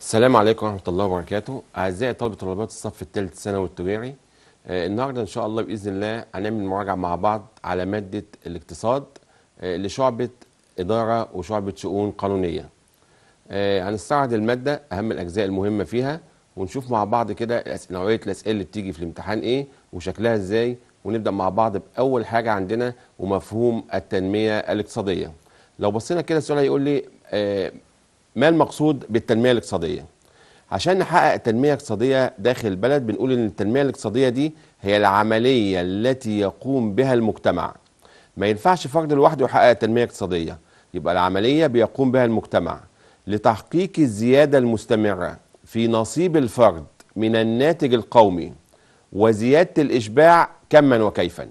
السلام عليكم ورحمة الله وبركاته أعزائي طلبة طلبات الصف الثالث الثانوي التجاري آه، النهاردة إن شاء الله بإذن الله هنعمل مراجعة مع بعض على مادة الاقتصاد آه، لشعبة إدارة وشعبة شؤون قانونية آه، هنستعرض المادة أهم الأجزاء المهمة فيها ونشوف مع بعض كده نوعية الأسئلة اللي بتيجي في الامتحان إيه وشكلها إزاي ونبدأ مع بعض بأول حاجة عندنا ومفهوم التنمية الاقتصادية لو بصينا كده السؤال هيقول لي آه، ما المقصود بالتنمية الاقتصادية عشان نحقق تنمية اقتصادية داخل البلد بنقول ان التنمية الاقتصادية دي هي العملية التي يقوم بها المجتمع ما ينفعش فرد لوحده يحقق تنمية اقتصادية يبقى العملية بيقوم بها المجتمع لتحقيق الزيادة المستمرة في نصيب الفرد من الناتج القومي وزيادة الإشباع كما وكيفا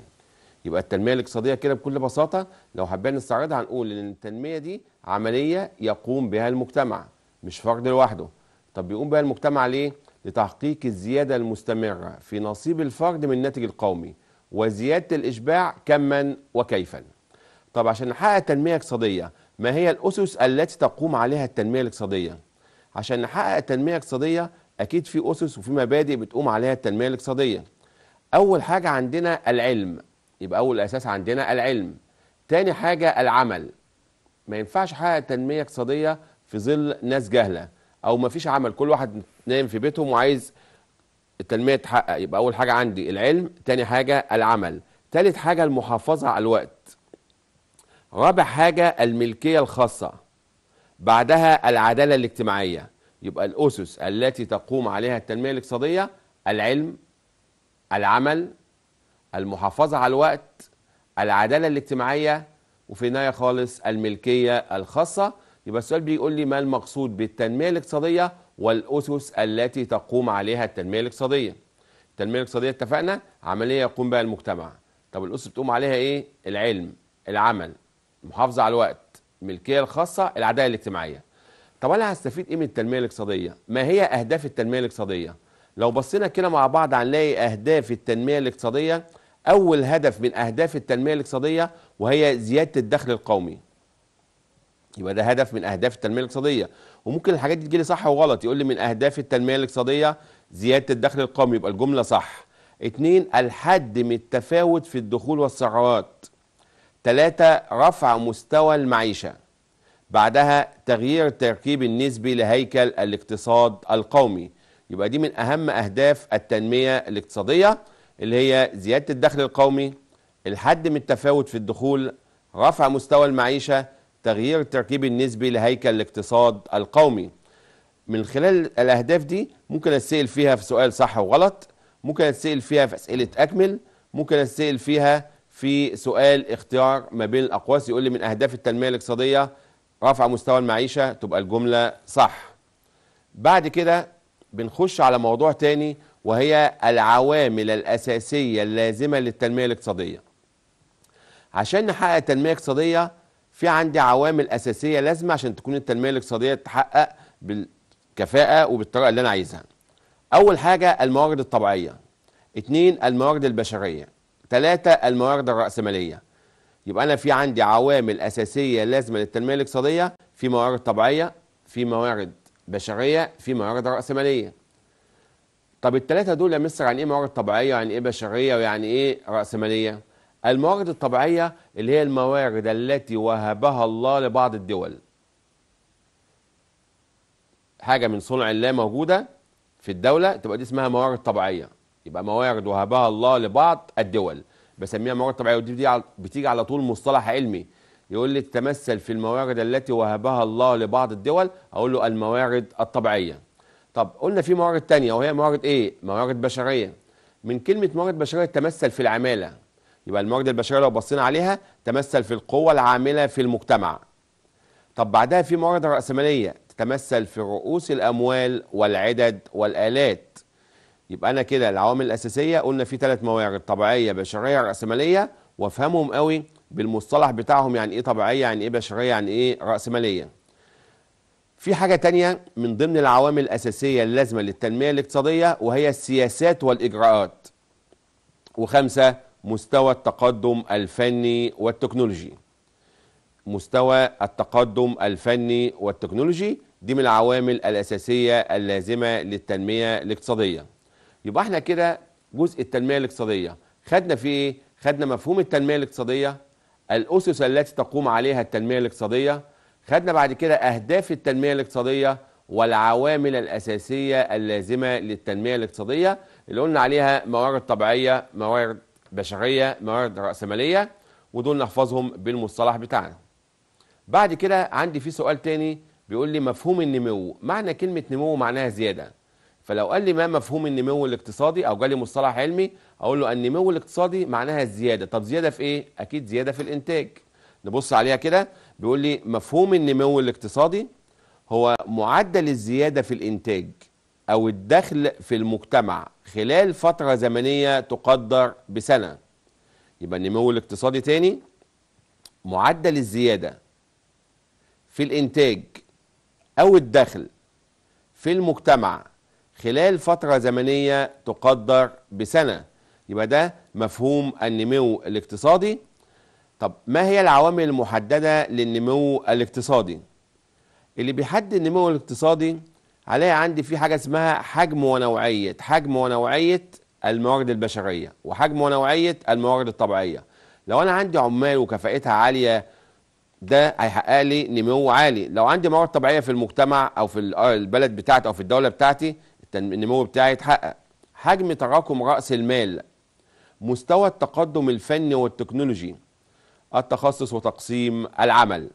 يبقى التنمية الاقتصادية كده بكل بساطة لو حبينا نستعرضها هنقول إن التنمية دي عملية يقوم بها المجتمع مش فرد لوحده طب بيقوم بها المجتمع ليه؟ لتحقيق الزيادة المستمرة في نصيب الفرد من الناتج القومي وزيادة الإشباع كما وكيفا طب عشان نحقق تنمية اقتصادية ما هي الأسس التي تقوم عليها التنمية الاقتصادية؟ عشان نحقق تنمية اقتصادية أكيد في أسس وفي مبادئ بتقوم عليها التنمية الاقتصادية أول حاجة عندنا العلم يبقى أول أساس عندنا العلم تاني حاجة العمل ما ينفعش احقق تنميه اقتصاديه في ظل ناس جهله او ما فيش عمل كل واحد نايم في بيتهم وعايز التنميه تحقق يبقى اول حاجه عندي العلم تاني حاجه العمل تالت حاجه المحافظه على الوقت رابع حاجه الملكيه الخاصه بعدها العداله الاجتماعيه يبقى الاسس التي تقوم عليها التنميه الاقتصاديه العلم العمل المحافظه على الوقت العداله الاجتماعيه وفي النهايه خالص الملكيه الخاصه يبقى السؤال بيقول لي ما المقصود بالتنميه الاقتصاديه والاسس التي تقوم عليها التنميه الاقتصاديه التنميه الاقتصاديه اتفقنا عمليه يقوم بها المجتمع طب الاسس بتقوم عليها ايه العلم العمل المحافظه على الوقت الملكيه الخاصه العداله الاجتماعيه طب انا هستفيد ايه من التنميه الاقتصاديه ما هي اهداف التنميه الاقتصاديه لو بصينا كده مع بعض هنلاقي اهداف التنميه الاقتصاديه أول هدف من أهداف التنمية الاقتصادية وهي زيادة الدخل القومي يبقى ده هدف من أهداف التنمية الاقتصادية وممكن الحاجات دي تجيلي صح وغلط يقول لي من أهداف التنمية الاقتصادية زيادة الدخل القومي يبقى الجملة صح اتنين الحد من التفاوت في الدخول والثروات تلاتة رفع مستوى المعيشة بعدها تغيير التركيب النسبي لهيكل الاقتصاد القومي يبقى دي من أهم أهداف التنمية الاقتصادية اللي هي زيادة الدخل القومي الحد من التفاوت في الدخول رفع مستوى المعيشة تغيير التركيب النسبي لهيكل الاقتصاد القومي من خلال الأهداف دي ممكن أتسأل فيها في سؤال صح وغلط ممكن أتسأل فيها في أسئلة أكمل ممكن أتسأل فيها في سؤال اختيار ما بين الأقواس يقول لي من أهداف التنمية الاقتصادية رفع مستوى المعيشة تبقى الجملة صح بعد كده بنخش على موضوع تاني وهي العوامل الأساسية اللازمة للتنمية الاقتصادية عشان نحقق تنمية اقتصادية في عندي عوامل أساسية لازمة عشان تكون التنمية الاقتصادية تتحقق بالكفاءة وبالطريقة اللي أنا عايزها أول حاجة الموارد الطبيعية اتنين الموارد البشرية تلاتة الموارد الرأسمالية يبقى أنا في عندي عوامل أساسية لازمة للتنمية الاقتصادية في موارد طبيعية في موارد بشرية في موارد رأسمالية طب الثلاثه دول يا مستر يعني ايه موارد طبيعيه ويعني ايه بشريه ويعني ايه راسماليه الموارد الطبيعيه اللي هي الموارد التي وهبها الله لبعض الدول حاجه من صنع الله موجوده في الدوله تبقى دي اسمها موارد طبيعيه يبقى موارد وهبها الله لبعض الدول بسميها موارد طبيعيه ودي بتيجي على, بتيجي على طول مصطلح علمي يقول لي تمثل في الموارد التي وهبها الله لبعض الدول اقول له الموارد الطبيعيه طب قلنا في موارد تانية وهي موارد ايه موارد بشريه من كلمه موارد بشريه تمثل في العماله يبقى الموارد البشريه لو بصينا عليها تمثل في القوه العامله في المجتمع طب بعدها في موارد راسماليه تتمثل في رؤوس الاموال والعدد والالات يبقى انا كده العوامل الاساسيه قلنا في ثلاث موارد طبيعيه بشريه راسماليه وافهمهم قوي بالمصطلح بتاعهم يعني ايه طبيعيه يعني ايه بشريه يعني ايه راسماليه في حاجة تانية من ضمن العوامل الأساسية اللازمة للتنمية الاقتصادية وهي السياسات والإجراءات وخمسة مستوى التقدم الفني والتكنولوجي مستوى التقدم الفني والتكنولوجي دي من العوامل الأساسية اللازمة للتنمية الاقتصادية يبقى احنا كده جزء التنمية الاقتصادية خدنا فيه ايه؟ خدنا مفهوم التنمية الاقتصادية الأسس التي تقوم عليها التنمية الاقتصادية خدنا بعد كده أهداف التنمية الاقتصادية والعوامل الأساسية اللازمة للتنمية الاقتصادية اللي قلنا عليها موارد طبيعية موارد بشرية موارد رأسمالية ودول نحفظهم بالمصطلح بتاعنا بعد كده عندي في سؤال تاني بيقول لي مفهوم النمو معنى كلمة نمو معناها زيادة فلو قال لي ما مفهوم النمو الاقتصادي او جالي مصطلح علمي اقول له النمو الاقتصادي معناها الزياده طب زياده في ايه اكيد زياده في الانتاج نبص عليها كده بيقول لي مفهوم النمو الاقتصادي هو معدل الزيادة في الإنتاج أو الدخل في المجتمع خلال فترة زمنية تقدر بسنة يبقى النمو الاقتصادي تاني معدل الزيادة في الإنتاج أو الدخل في المجتمع خلال فترة زمنية تقدر بسنة يبقى ده مفهوم النمو الاقتصادي طب ما هي العوامل المحددة للنمو الاقتصادي اللي بيحدد النمو الاقتصادي عليه عندي في حاجة اسمها حجم ونوعية حجم ونوعية الموارد البشرية وحجم ونوعية الموارد الطبيعية لو أنا عندي عمال وكفاءتها عالية ده هيحقق لي نمو عالي لو عندي موارد طبيعية في المجتمع أو في آه، البلد بتاعتي أو في الدولة بتاعتي النمو بتاعي يتحقق حجم تراكم رأس المال مستوى التقدم الفني والتكنولوجي التخصص وتقسيم العمل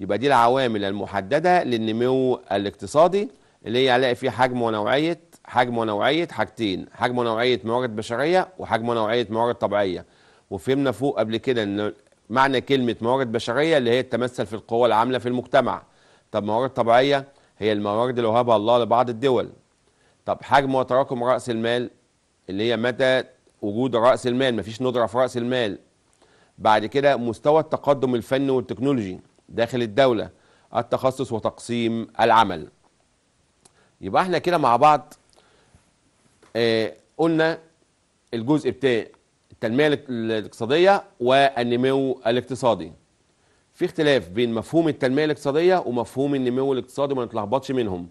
يبقى دي العوامل المحددة للنمو الاقتصادي اللي هي هنلاقي فيه حجم ونوعية حجم ونوعية حاجتين حجم ونوعية موارد بشرية وحجم ونوعية موارد طبيعية وفهمنا فوق قبل كده ان معنى كلمة موارد بشرية اللي هي التمثل في القوى العاملة في المجتمع طب موارد طبيعية هي الموارد اللي وهبها الله لبعض الدول طب حجم وتراكم رأس المال اللي هي متى وجود رأس المال مفيش ندرة في رأس المال بعد كده مستوى التقدم الفني والتكنولوجي داخل الدولة التخصص وتقسيم العمل يبقى احنا كده مع بعض اه قلنا الجزء بتاع التنمية الاقتصادية والنمو الاقتصادي في اختلاف بين مفهوم التنمية الاقتصادية ومفهوم النمو الاقتصادي ما نتلخبطش منهم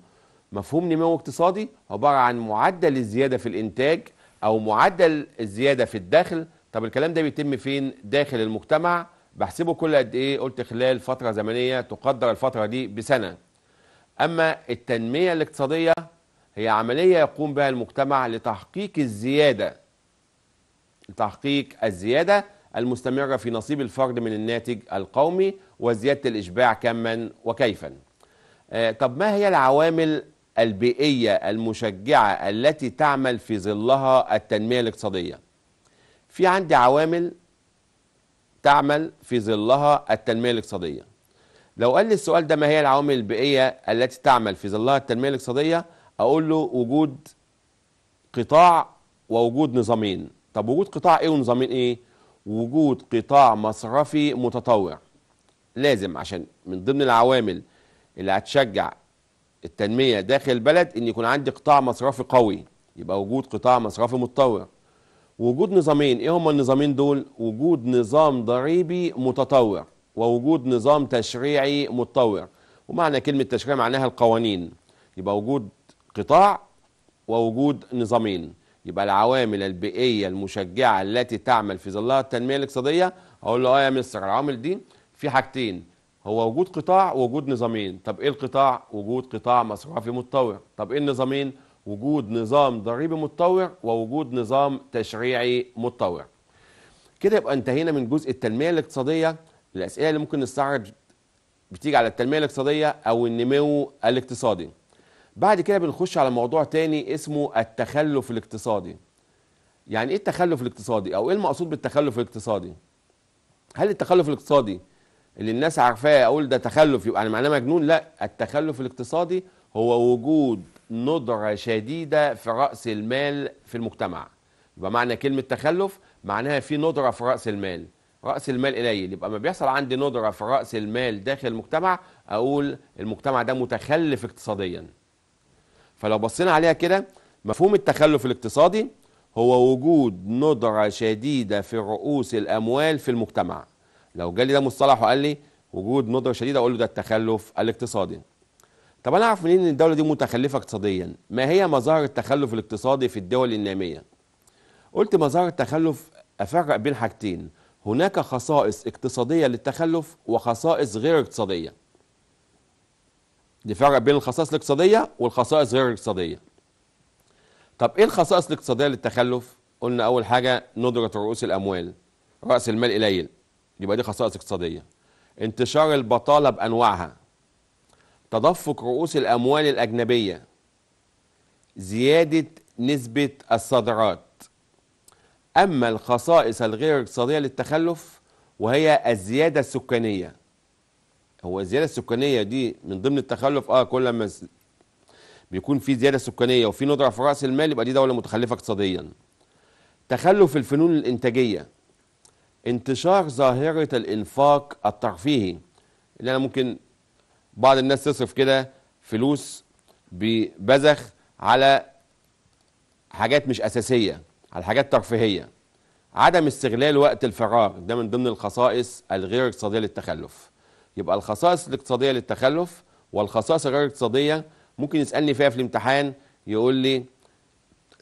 مفهوم نمو اقتصادي عبارة عن معدل الزيادة في الإنتاج أو معدل الزيادة في الدخل طب الكلام ده بيتم فين داخل المجتمع بحسبه كل قد ايه قلت خلال فتره زمنيه تقدر الفتره دي بسنه اما التنميه الاقتصاديه هي عمليه يقوم بها المجتمع لتحقيق الزياده لتحقيق الزياده المستمره في نصيب الفرد من الناتج القومي وزياده الاشباع كما وكيفا آه، طب ما هي العوامل البيئيه المشجعه التي تعمل في ظلها التنميه الاقتصاديه في عندي عوامل تعمل في ظلها التنمية الاقتصادية لو قال لي السؤال ده ما هي العوامل البيئية التي تعمل في ظلها التنمية الاقتصادية أقول له وجود قطاع ووجود نظامين طب وجود قطاع إيه ونظامين إيه وجود قطاع مصرفي متطوع لازم عشان من ضمن العوامل اللي هتشجع التنمية داخل البلد إن يكون عندي قطاع مصرفي قوي يبقى وجود قطاع مصرفي متطور وجود نظامين ايه هما النظامين دول وجود نظام ضريبي متطور ووجود نظام تشريعي متطور ومعنى كلمة تشريع معناها القوانين يبقى وجود قطاع ووجود نظامين يبقى العوامل البيئية المشجعة التي تعمل في ظلها التنمية الاقتصادية أقول له أه يا مستر العوامل دي في حاجتين هو وجود قطاع ووجود نظامين طب إيه القطاع؟ وجود قطاع مصرفي متطور طب إيه النظامين؟ وجود نظام ضريبي متطوع ووجود نظام تشريعي متطوع كده يبقى انتهينا من جزء التنمية الاقتصادية الأسئلة اللي ممكن نستعرض بتيجي على التنمية الاقتصادية أو النمو الاقتصادي بعد كده بنخش على موضوع تاني اسمه التخلف الاقتصادي يعني ايه التخلف الاقتصادي او ايه المقصود بالتخلف الاقتصادي هل التخلف الاقتصادي اللي الناس عارفاه اقول ده تخلف يبقى انا معناه مجنون لا التخلف الاقتصادي هو وجود ندرة شديدة في رأس المال في المجتمع يبقى معنى كلمة تخلف معناها في ندرة في رأس المال رأس المال قليل يبقى ما بيحصل عندي ندرة في رأس المال داخل المجتمع أقول المجتمع ده متخلف اقتصاديا فلو بصينا عليها كده مفهوم التخلف الاقتصادي هو وجود ندرة شديدة في رؤوس الأموال في المجتمع لو جالي ده مصطلح وقال لي وجود ندرة شديدة أقول له ده التخلف الاقتصادي طب انا اعرف منين ان الدوله دي متخلفه اقتصاديا ما هي مظاهر التخلف الاقتصادي في الدول الناميه قلت مظاهر التخلف افرق بين حاجتين هناك خصائص اقتصاديه للتخلف وخصائص غير اقتصاديه دي فرق بين الخصائص الاقتصاديه والخصائص غير الاقتصاديه طب ايه الخصائص الاقتصاديه للتخلف قلنا اول حاجه ندره رؤوس الاموال راس المال قليل يبقى دي خصائص اقتصاديه انتشار البطاله بانواعها تدفق رؤوس الأموال الأجنبية زيادة نسبة الصادرات أما الخصائص الغير اقتصادية للتخلف وهي الزيادة السكانية هو الزيادة السكانية دي من ضمن التخلف اه كل ما بيكون في زيادة سكانية وفي ندرة في رأس المال يبقى دي دولة متخلفة اقتصاديا تخلف الفنون الإنتاجية انتشار ظاهرة الإنفاق الترفيهي اللي أنا ممكن بعض الناس تصرف كده فلوس ببذخ على حاجات مش اساسيه على حاجات ترفيهيه عدم استغلال وقت الفراغ ده من ضمن الخصائص الغير اقتصاديه للتخلف يبقى الخصائص الاقتصاديه للتخلف والخصائص الغير اقتصاديه ممكن يسالني فيها في الامتحان يقول لي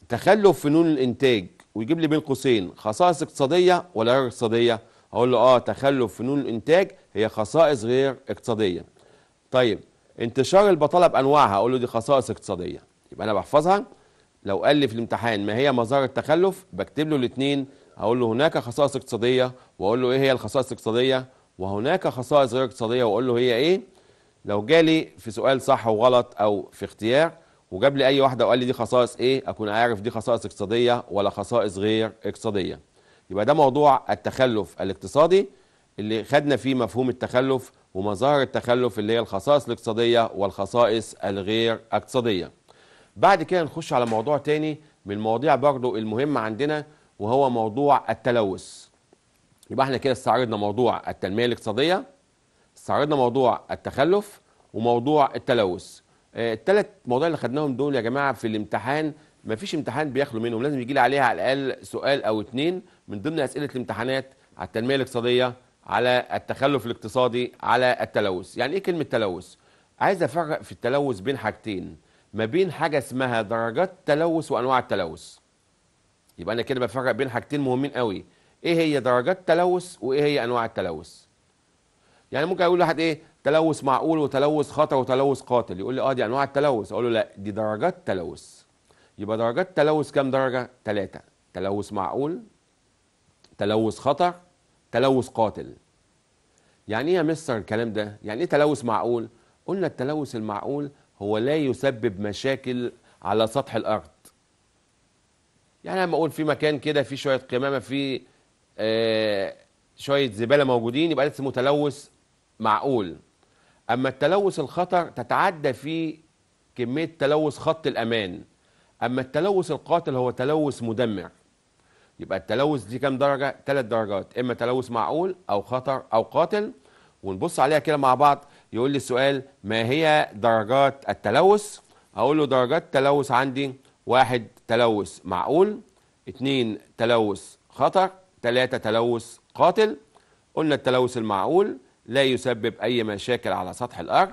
تخلف فنون الانتاج ويجيب لي بين قوسين خصائص اقتصاديه ولا غير اقتصاديه اقول له اه تخلف فنون الانتاج هي خصائص غير اقتصاديه طيب انتشار البطاله بانواعها اقول له دي خصائص اقتصاديه يبقى انا بحفظها لو قال لي في الامتحان ما هي مظاهر التخلف بكتب له الاثنين اقول له هناك خصائص اقتصاديه واقول له ايه هي الخصائص الاقتصاديه وهناك خصائص غير اقتصاديه واقول له هي ايه لو جالي في سؤال صح وغلط او في اختيار وجاب لي اي واحده وقال لي دي خصائص ايه اكون عارف دي خصائص اقتصاديه ولا خصائص غير اقتصاديه يبقى ده موضوع التخلف الاقتصادي اللي خدنا فيه مفهوم التخلف ومظاهر التخلف اللي هي الخصائص الاقتصادية والخصائص الغير اقتصادية بعد كده نخش على موضوع تاني من المواضيع برضو المهمة عندنا وهو موضوع التلوث يبقى احنا كده استعرضنا موضوع التنمية الاقتصادية استعرضنا موضوع التخلف وموضوع التلوث آه، الثلاث مواضيع اللي خدناهم دول يا جماعة في الامتحان ما فيش امتحان بيخلو منهم لازم يجي لي عليها على الاقل سؤال او اتنين من ضمن اسئله الامتحانات على التنميه الاقتصاديه على التخلف الاقتصادي على التلوث يعني ايه كلمه تلوث عايز افرق في التلوث بين حاجتين ما بين حاجه اسمها درجات تلوث وانواع التلوث يبقى انا كده بفرق بين حاجتين مهمين قوي ايه هي درجات تلوث وايه هي انواع التلوث يعني ممكن اقول لواحد ايه تلوث معقول وتلوث خطر وتلوث قاتل يقول لي اه دي انواع التلوث اقول له لا دي درجات تلوث يبقى درجات تلوث كام درجه ثلاثة تلوث معقول تلوث خطر تلوث قاتل يعني ايه يا مستر الكلام ده يعني ايه تلوث معقول قلنا التلوث المعقول هو لا يسبب مشاكل على سطح الارض يعني لما اقول في مكان كده في شويه قمامه في آه شويه زباله موجودين يبقى ده اسمه تلوث معقول اما التلوث الخطر تتعدى فيه كميه تلوث خط الامان اما التلوث القاتل هو تلوث مدمر يبقى التلوث دي كام درجه ثلاث درجات اما تلوث معقول او خطر او قاتل ونبص عليها كده مع بعض يقول لي السؤال ما هي درجات التلوث اقول له درجات التلوث عندي واحد تلوث معقول اتنين تلوث خطر تلاتة تلوث قاتل قلنا التلوث المعقول لا يسبب أي مشاكل على سطح الأرض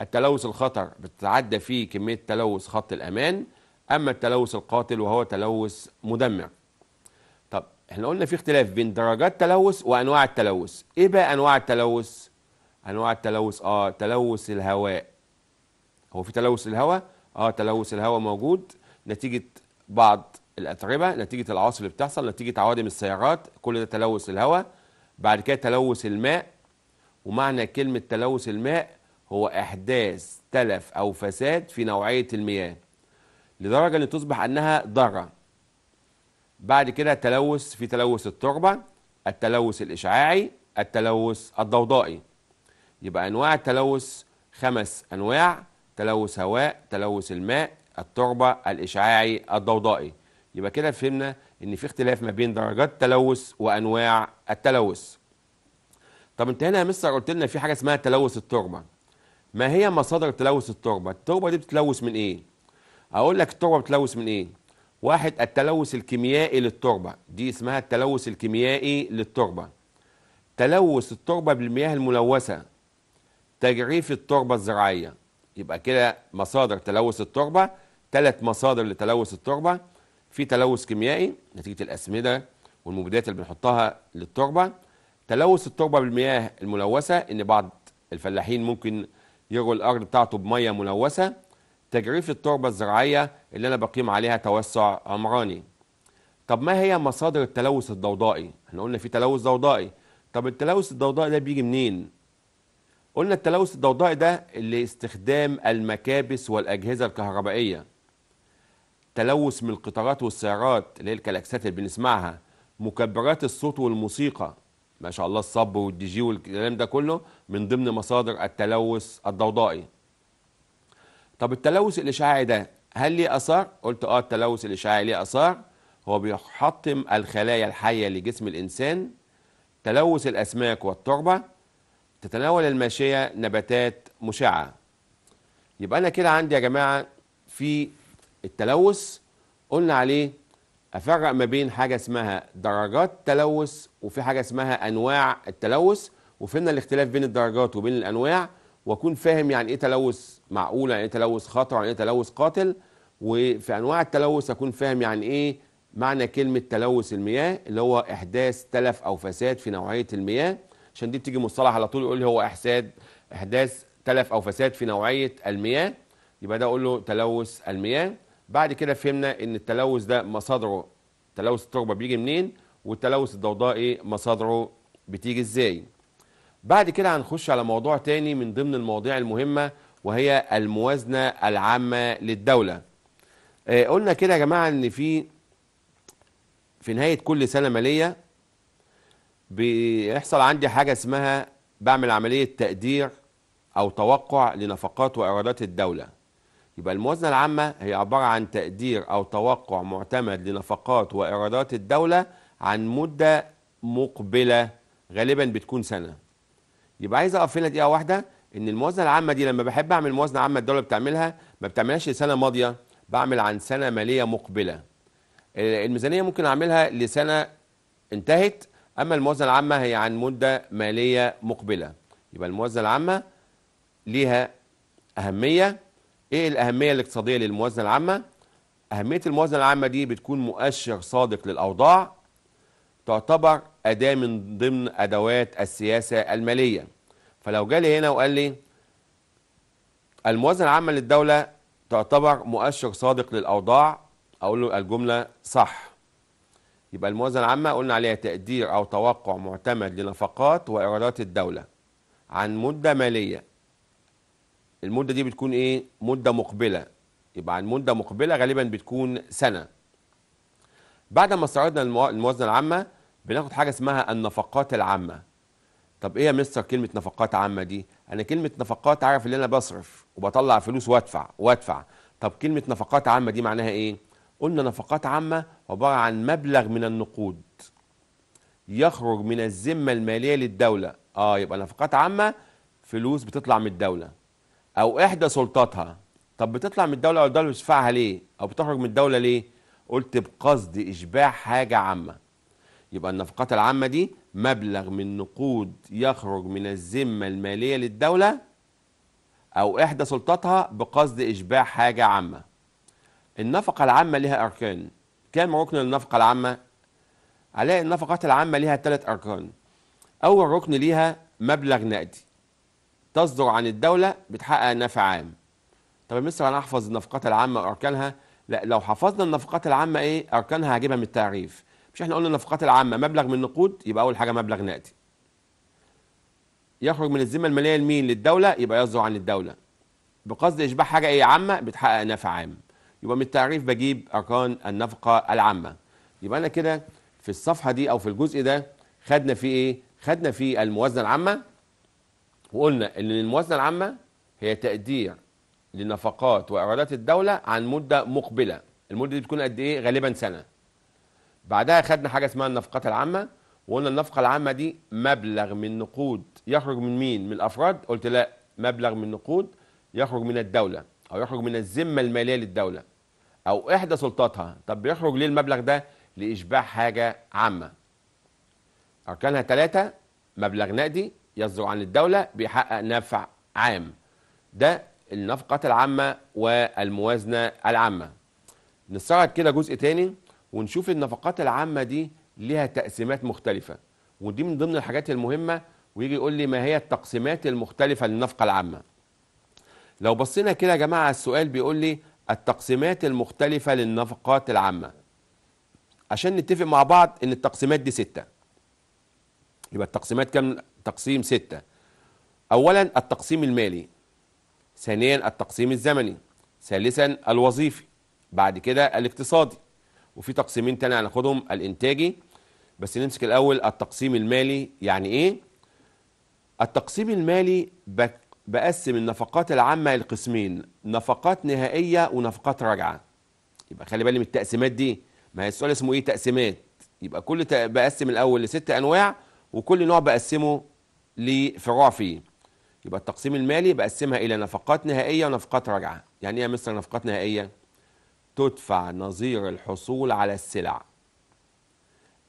التلوث الخطر بتتعدى فيه كمية تلوث خط الأمان أما التلوث القاتل وهو تلوث مدمر احنا قلنا في اختلاف بين درجات تلوث وانواع التلوث ايه بقى انواع التلوث انواع التلوث اه تلوث الهواء هو في تلوث الهواء اه تلوث الهواء موجود نتيجه بعض الاتربه نتيجه العواصف اللي بتحصل نتيجه عوادم السيارات كل ده تلوث الهواء بعد كده تلوث الماء ومعنى كلمه تلوث الماء هو احداث تلف او فساد في نوعيه المياه لدرجه ان تصبح انها ضاره بعد كده تلوث في تلوث التربه التلوث الاشعاعي التلوث الضوضائي يبقى انواع التلوث خمس انواع تلوث هواء تلوث الماء التربه الاشعاعي الضوضائي يبقى كده فهمنا ان في اختلاف ما بين درجات التلوث وانواع التلوث طب انت هنا يا مستر قلت لنا في حاجه اسمها تلوث التربه ما هي مصادر تلوث التربه التربه دي بتتلوث من ايه اقول لك التربه بتتلوث من ايه واحد التلوث الكيميائي للتربة دي اسمها التلوث الكيميائي للتربة تلوث التربة بالمياه الملوثة تجريف التربة الزراعية يبقى كده مصادر تلوث التربة ثلاث مصادر لتلوث التربة في تلوث كيميائي نتيجة الأسمدة والمبيدات اللي بنحطها للتربة تلوث التربة بالمياه الملوثة إن بعض الفلاحين ممكن يروي الأرض بتاعته بمية ملوثة تجريف التربة الزراعية اللي أنا بقيم عليها توسع عمراني طب ما هي مصادر التلوث الضوضائي؟ احنا قلنا في تلوث ضوضائي طب التلوث الضوضائي ده بيجي منين؟ قلنا التلوث الضوضائي ده اللي استخدام المكابس والأجهزة الكهربائية تلوث من القطارات والسيارات اللي هي الكلاكسات اللي بنسمعها مكبرات الصوت والموسيقى ما شاء الله الصب والدي جي والكلام ده كله من ضمن مصادر التلوث الضوضائي طب التلوث الاشعاعي ده هل ليه اثار قلت اه التلوث الاشعاعي ليه اثار هو بيحطم الخلايا الحيه لجسم الانسان تلوث الاسماك والتربه تتناول الماشيه نباتات مشعه يبقى انا كده عندي يا جماعه في التلوث قلنا عليه افرق ما بين حاجه اسمها درجات تلوث وفي حاجه اسمها انواع التلوث وفهمنا الاختلاف بين الدرجات وبين الانواع واكون فاهم يعني ايه تلوث معقول يعني تلوث خطر يعني تلوث قاتل وفي انواع التلوث اكون فاهم يعني ايه معنى كلمه تلوث المياه اللي هو احداث تلف او فساد في نوعيه المياه عشان دي بتيجي مصطلح على طول يقول لي هو احساد احداث تلف او فساد في نوعيه المياه يبقى ده اقول له تلوث المياه بعد كده فهمنا ان التلوث ده مصادره تلوث التربه بيجي منين والتلوث الضوضاء ايه مصادره بتيجي ازاي بعد كده هنخش على موضوع تاني من ضمن المواضيع المهمه وهي الموازنة العامة للدولة آه، قلنا كده يا جماعة ان في في نهاية كل سنة مالية بيحصل عندي حاجة اسمها بعمل عملية تقدير أو توقع لنفقات وإيرادات الدولة يبقى الموازنة العامة هي عبارة عن تقدير أو توقع معتمد لنفقات وإيرادات الدولة عن مدة مقبلة غالبا بتكون سنة يبقى عايز أقف هنا دقيقة واحدة ان الموازنه العامه دي لما بحب اعمل موازنه عامه الدوله بتعملها ما بتعملهاش لسنه ماضيه بعمل عن سنه ماليه مقبله الميزانيه ممكن اعملها لسنه انتهت اما الموازنه العامه هي عن مده ماليه مقبله يبقى الموازنه العامه ليها اهميه ايه الاهميه الاقتصاديه للموازنه العامه اهميه الموازنه العامه دي بتكون مؤشر صادق للاوضاع تعتبر اداه من ضمن ادوات السياسه الماليه فلو جالي هنا وقال لي الموازنة العامة للدولة تعتبر مؤشر صادق للأوضاع أقول له الجملة صح يبقى الموازنة العامة قلنا عليها تقدير أو توقع معتمد لنفقات وإيرادات الدولة عن مدة مالية المدة دي بتكون إيه؟ مدة مقبلة يبقى عن مدة مقبلة غالبا بتكون سنة بعد ما استعرضنا الموازنة العامة بناخد حاجة اسمها النفقات العامة طب ايه يا مستر كلمه نفقات عامه دي انا كلمه نفقات عارف اللي انا بصرف وبطلع فلوس وادفع وادفع طب كلمه نفقات عامه دي معناها ايه قلنا نفقات عامه عباره عن مبلغ من النقود يخرج من الذمه الماليه للدوله اه يبقى نفقات عامه فلوس بتطلع من الدوله او احدى سلطاتها طب بتطلع من الدوله او الدوله بتدفعها ليه او بتخرج من الدوله ليه قلت بقصد اشباع حاجه عامه يبقى النفقات العامه دي مبلغ من نقود يخرج من الذمة المالية للدولة أو إحدى سلطاتها بقصد إشباع حاجة عامة النفقة العامة لها أركان كام ركن للنفقة العامة؟ على النفقات العامة لها ثلاث أركان أول ركن ليها مبلغ نقدي تصدر عن الدولة بتحقق نفع عام طب يا مستر أنا أحفظ النفقات العامة وأركانها؟ لا لو حفظنا النفقات العامة إيه أركانها هجيبها من التعريف مش احنا قلنا النفقات العامه مبلغ من النقود يبقى اول حاجه مبلغ نقدي يخرج من الذمه الماليه لمين للدوله يبقى يصدر عن الدوله بقصد اشباع حاجه ايه عامه بتحقق نفع عام يبقى من التعريف بجيب اركان النفقه العامه يبقى انا كده في الصفحه دي او في الجزء ده خدنا فيه ايه خدنا فيه الموازنه العامه وقلنا ان الموازنه العامه هي تقدير لنفقات وايرادات الدوله عن مده مقبله المده دي بتكون قد ايه غالبا سنه بعدها خدنا حاجه اسمها النفقات العامه وقلنا النفقه العامه دي مبلغ من نقود يخرج من مين من الافراد قلت لا مبلغ من نقود يخرج من الدوله او يخرج من الذمه الماليه للدوله او احدى سلطاتها طب بيخرج ليه المبلغ ده لاشباع حاجه عامه اركانها ثلاثه مبلغ نقدي يصدر عن الدوله بيحقق نفع عام ده النفقات العامه والموازنه العامه نستعرض كده جزء تاني ونشوف النفقات العامه دي ليها تقسيمات مختلفه ودي من ضمن الحاجات المهمه ويجي يقول لي ما هي التقسيمات المختلفه للنفقه العامه لو بصينا كده يا جماعه السؤال بيقول لي التقسيمات المختلفه للنفقات العامه عشان نتفق مع بعض ان التقسيمات دي سته يبقى التقسيمات كام تقسيم سته اولا التقسيم المالي ثانيا التقسيم الزمني ثالثا الوظيفي بعد كده الاقتصادي وفي تقسيمين تاني هناخدهم الانتاجي بس نمسك الاول التقسيم المالي يعني ايه التقسيم المالي بقسم النفقات العامه لقسمين نفقات نهائيه ونفقات راجعه يبقى خلي بالي من التقسيمات دي ما هي السؤال اسمه ايه تقسيمات يبقى كل بقسم الاول لست انواع وكل نوع بقسمه لفروع فيه يبقى التقسيم المالي بقسمها الى نفقات نهائيه ونفقات راجعه يعني ايه يا مستر نفقات نهائيه تدفع نظير الحصول على السلع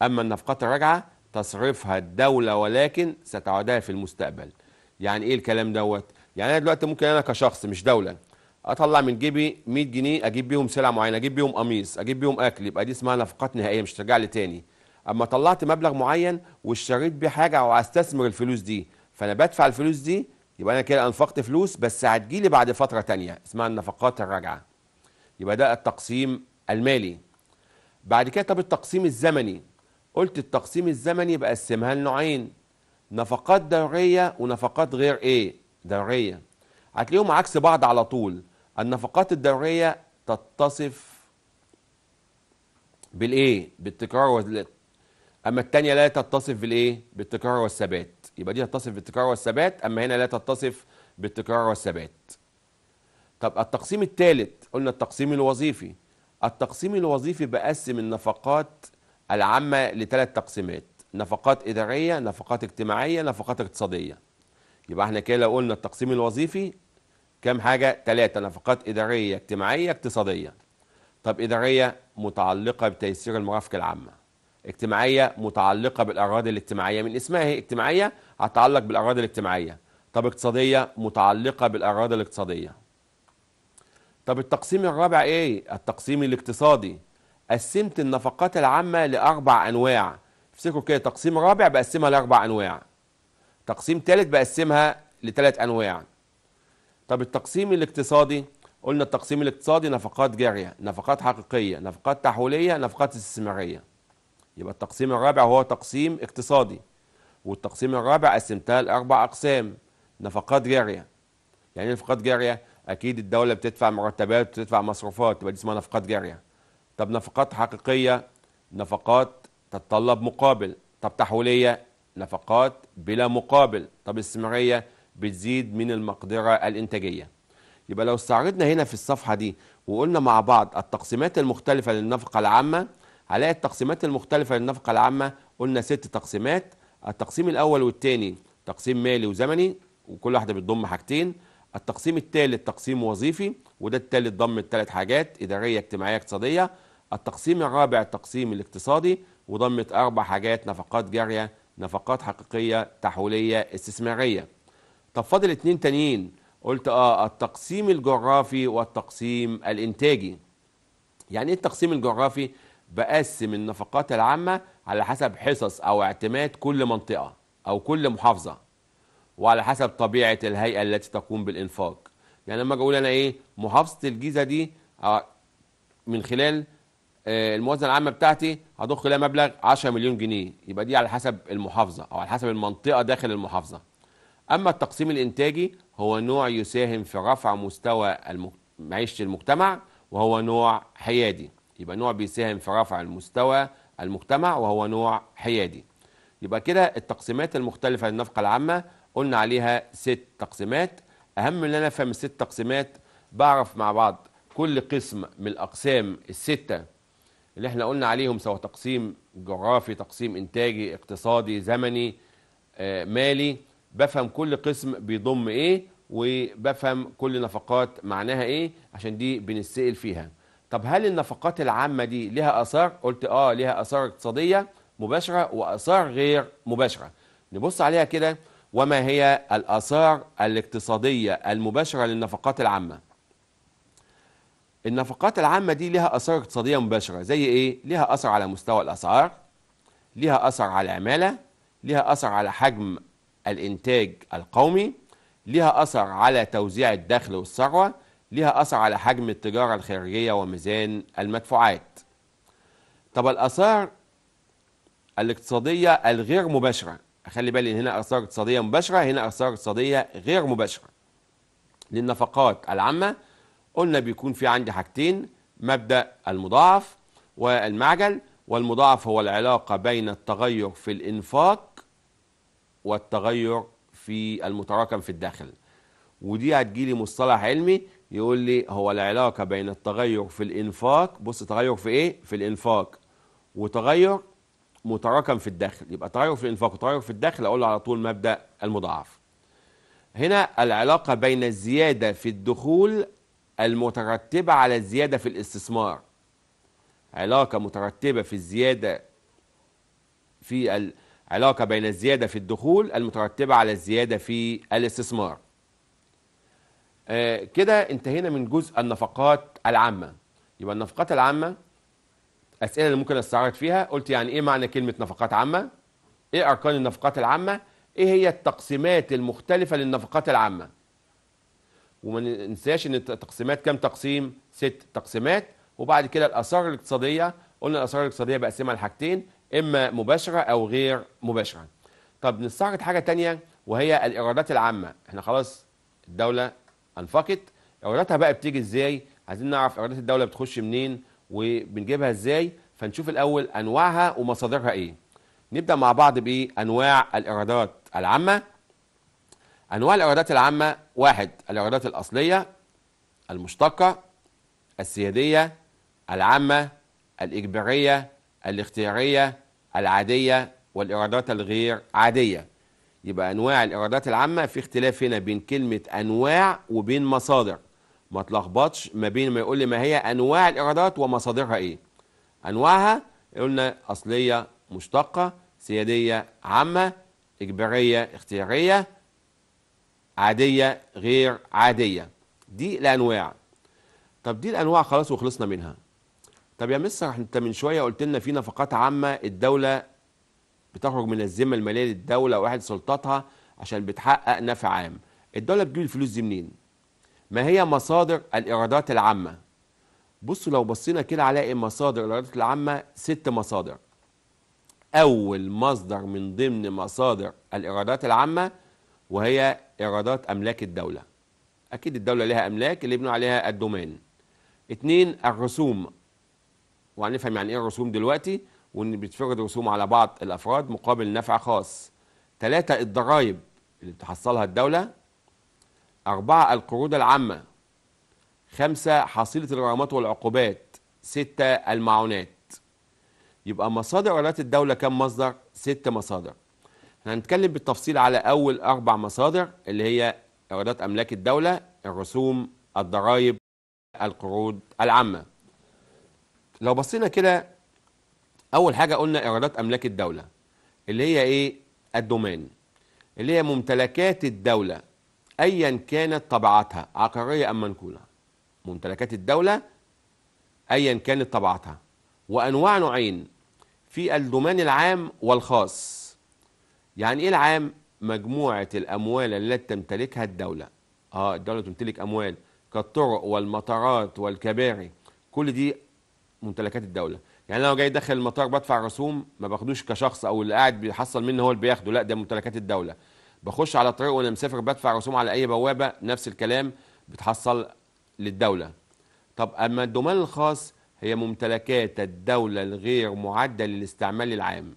أما النفقات الراجعة تصرفها الدولة ولكن ستعودها في المستقبل يعني إيه الكلام دوت يعني أنا دلوقتي ممكن أنا كشخص مش دولة أطلع من جيبي 100 جنيه أجيب بيهم سلع معينة أجيب بيهم قميص أجيب بيهم أكل يبقى دي اسمها نفقات نهائية مش ترجع لي تاني أما طلعت مبلغ معين واشتريت بيه حاجة أو أستثمر الفلوس دي فأنا بدفع الفلوس دي يبقى أنا كده أنفقت فلوس بس هتجيلي بعد فترة تانية اسمها النفقات الراجعة يبقى ده التقسيم المالي بعد كده طب التقسيم الزمني قلت التقسيم الزمني بقسمها لنوعين نفقات دورية ونفقات غير ايه دورية هتلاقيهم عكس بعض على طول النفقات الدورية تتصف بالايه بالتكرار وال... اما الثانيه لا تتصف بالايه بالتكرار والثبات يبقى دي تتصف بالتكرار والثبات اما هنا لا تتصف بالتكرار والثبات طب التقسيم الثالث قلنا التقسيم الوظيفي التقسيم الوظيفي بقسم النفقات العامة لثلاث تقسيمات نفقات إدارية نفقات اجتماعية نفقات اقتصادية يبقى احنا كده لو قلنا التقسيم الوظيفي كام حاجة ثلاثة نفقات إدارية اجتماعية اقتصادية طب إدارية متعلقة بتيسير المرافق العامة اجتماعية متعلقة بالأراضي الاجتماعية من اسمها هي إيه؟ اجتماعية هتتعلق بالأراضي الاجتماعية طب اقتصادية متعلقة بالأراضي الاقتصادية طب التقسيم الرابع ايه التقسيم الاقتصادي قسمت النفقات العامة لأربع أنواع افتكروا كده تقسيم رابع بقسمها لأربع أنواع تقسيم ثالث بقسمها لثلاث أنواع طب التقسيم الاقتصادي قلنا التقسيم الاقتصادي نفقات جارية نفقات حقيقية نفقات تحويلية نفقات استثمارية يبقى التقسيم الرابع هو تقسيم اقتصادي والتقسيم الرابع قسمتها لأربع أقسام نفقات جارية يعني ايه نفقات جارية اكيد الدوله بتدفع مرتبات وتدفع مصروفات تبقى دي اسمها نفقات جاريه طب نفقات حقيقيه نفقات تتطلب مقابل طب تحويليه نفقات بلا مقابل طب استثماريه بتزيد من المقدره الانتاجيه يبقى لو استعرضنا هنا في الصفحه دي وقلنا مع بعض التقسيمات المختلفه للنفقه العامه هنلاقي التقسيمات المختلفه للنفقه العامه قلنا ست تقسيمات التقسيم الاول والثاني تقسيم مالي وزمني وكل واحده بتضم حاجتين التقسيم الثالث تقسيم وظيفي وده الثالث ضم الثلاث حاجات إدارية اجتماعية اقتصادية التقسيم الرابع التقسيم الاقتصادي وضمت أربع حاجات نفقات جارية نفقات حقيقية تحويلية استثمارية طب فاضل اتنين تانيين قلت اه التقسيم الجغرافي والتقسيم الانتاجي يعني ايه التقسيم الجغرافي بقسم النفقات العامة على حسب حصص او اعتماد كل منطقة او كل محافظة وعلى حسب طبيعه الهيئه التي تقوم بالانفاق يعني لما اجي اقول انا ايه محافظه الجيزه دي آه، من خلال آه، الموازنه العامه بتاعتي هضخ لها مبلغ 10 مليون جنيه يبقى دي على حسب المحافظه او على حسب المنطقه داخل المحافظه اما التقسيم الانتاجي هو نوع يساهم في رفع مستوى معيشه المجتمع وهو نوع حيادي يبقى نوع بيساهم في رفع المستوى المجتمع وهو نوع حيادي يبقى كده التقسيمات المختلفه للنفقه العامه قلنا عليها ست تقسيمات اهم ان انا افهم الست تقسيمات بعرف مع بعض كل قسم من الاقسام السته اللي احنا قلنا عليهم سواء تقسيم جغرافي تقسيم انتاجي اقتصادي زمني آه، مالي بفهم كل قسم بيضم ايه وبفهم كل نفقات معناها ايه عشان دي بنسأل فيها طب هل النفقات العامه دي لها اثار قلت اه لها اثار اقتصاديه مباشره واثار غير مباشره نبص عليها كده وما هي الآثار الاقتصادية المباشرة للنفقات العامة النفقات العامة دي لها آثار اقتصادية مباشرة زي إيه؟ لها أثر على مستوى الأسعار لها أثر على العمالة لها أثر على حجم الإنتاج القومي لها أثر على توزيع الدخل والثروة لها أثر على حجم التجارة الخارجية وميزان المدفوعات طب الآثار الاقتصادية الغير مباشرة خلي بالي ان هنا اثار اقتصاديه مباشره هنا اثار اقتصاديه غير مباشره للنفقات العامه قلنا بيكون في عندي حاجتين مبدا المضاعف والمعجل والمضاعف هو العلاقه بين التغير في الانفاق والتغير في المتراكم في الداخل ودي هتجيلي مصطلح علمي يقول لي هو العلاقه بين التغير في الانفاق بص تغير في ايه في الانفاق وتغير متراكم في الدخل يبقى تغير في الانفاق وتغير في الدخل اقول له على طول مبدا المضاعف هنا العلاقه بين الزياده في الدخول المترتبه على الزياده في الاستثمار علاقه مترتبه في الزياده في العلاقه بين الزياده في الدخول المترتبه على الزياده في الاستثمار آه، كده انتهينا من جزء النفقات العامه يبقى النفقات العامه الاسئله اللي ممكن استعرض فيها قلت يعني ايه معنى كلمه نفقات عامه ايه اركان النفقات العامه ايه هي التقسيمات المختلفه للنفقات العامه وما ننساش ان التقسيمات كام تقسيم ست تقسيمات وبعد كده الاثار الاقتصاديه قلنا الاثار الاقتصاديه بقسمها لحاجتين اما مباشره او غير مباشره طب نستعرض حاجه تانية وهي الايرادات العامه احنا خلاص الدوله انفقت ايراداتها بقى بتيجي ازاي عايزين نعرف ايرادات الدوله بتخش منين وبنجيبها ازاي فنشوف الاول انواعها ومصادرها ايه نبدا مع بعض بايه انواع الايرادات العامه انواع الايرادات العامه واحد الايرادات الاصليه المشتقه السياديه العامه الاجباريه الاختياريه العاديه والايرادات الغير عاديه يبقى انواع الايرادات العامه في اختلاف هنا بين كلمه انواع وبين مصادر ما تلخبطش ما بين ما يقول لي ما هي انواع الايرادات ومصادرها ايه انواعها قلنا اصليه مشتقه سياديه عامه اجباريه اختياريه عاديه غير عاديه دي الانواع طب دي الانواع خلاص وخلصنا منها طب يا مستر انت من شويه قلت لنا في نفقات عامه الدوله بتخرج من الذمه الماليه للدوله واحد سلطاتها عشان بتحقق نفع عام الدوله بتجيب الفلوس دي منين ما هي مصادر الإيرادات العامة بصوا لو بصينا كده على مصادر الإيرادات العامة ست مصادر أول مصدر من ضمن مصادر الإيرادات العامة وهي إيرادات أملاك الدولة أكيد الدولة لها أملاك اللي يبنوا عليها الدومين اتنين الرسوم وهنفهم يعني إيه الرسوم دلوقتي وإن بتفرض رسوم على بعض الأفراد مقابل نفع خاص تلاتة الضرائب اللي بتحصلها الدولة أربعة القروض العامة خمسة حصيلة الغرامات والعقوبات ستة المعونات يبقى مصادر إيرادات الدولة كم مصدر؟ ست مصادر هنتكلم بالتفصيل على أول أربع مصادر اللي هي إيرادات أملاك الدولة الرسوم الضرائب القروض العامة لو بصينا كده أول حاجة قلنا إيرادات أملاك الدولة اللي هي إيه؟ الدومين اللي هي ممتلكات الدولة أيا كانت طبيعتها عقارية أم منكولة ممتلكات الدولة أيا كانت طبيعتها وأنواع نوعين في الدومان العام والخاص يعني إيه العام مجموعة الأموال التي تمتلكها الدولة آه الدولة تمتلك أموال كالطرق والمطارات والكباري كل دي ممتلكات الدولة يعني لو جاي داخل المطار بدفع رسوم ما باخدوش كشخص او اللي قاعد بيحصل مني هو اللي بياخده لا ده ممتلكات الدوله بخش على طريق وانا مسافر بدفع رسوم على اي بوابه نفس الكلام بتحصل للدوله طب اما الدومين الخاص هي ممتلكات الدوله الغير معدل للاستعمال العام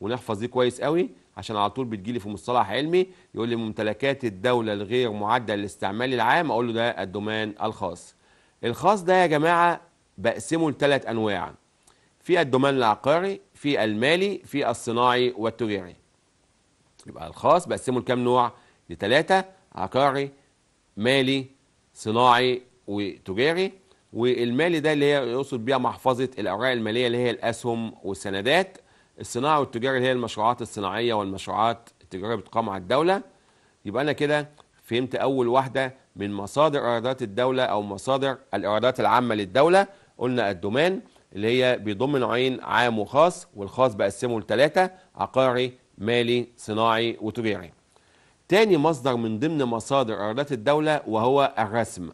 ونحفظ دي كويس قوي عشان على طول بتجيلي في مصطلح علمي يقول لي ممتلكات الدوله الغير معدل للاستعمال العام اقول له ده الدومين الخاص الخاص ده يا جماعه بقسمه لثلاث انواع في الدومين العقاري في المالي في الصناعي والتجاري يبقى الخاص بقسمه لكام نوع لثلاثة عقاري مالي صناعي وتجاري والمالي ده اللي هي يقصد بيها محفظة الأوراق المالية اللي هي الأسهم والسندات الصناعي والتجاري اللي هي المشروعات الصناعية والمشروعات التجارية بتقام على الدولة يبقى أنا كده فهمت أول واحدة من مصادر إيرادات الدولة أو مصادر الإيرادات العامة للدولة قلنا الدومان اللي هي بيضم نوعين عام وخاص والخاص بقسمه لثلاثة عقاري مالي صناعي وتجاري تاني مصدر من ضمن مصادر ايرادات الدولة وهو الرسم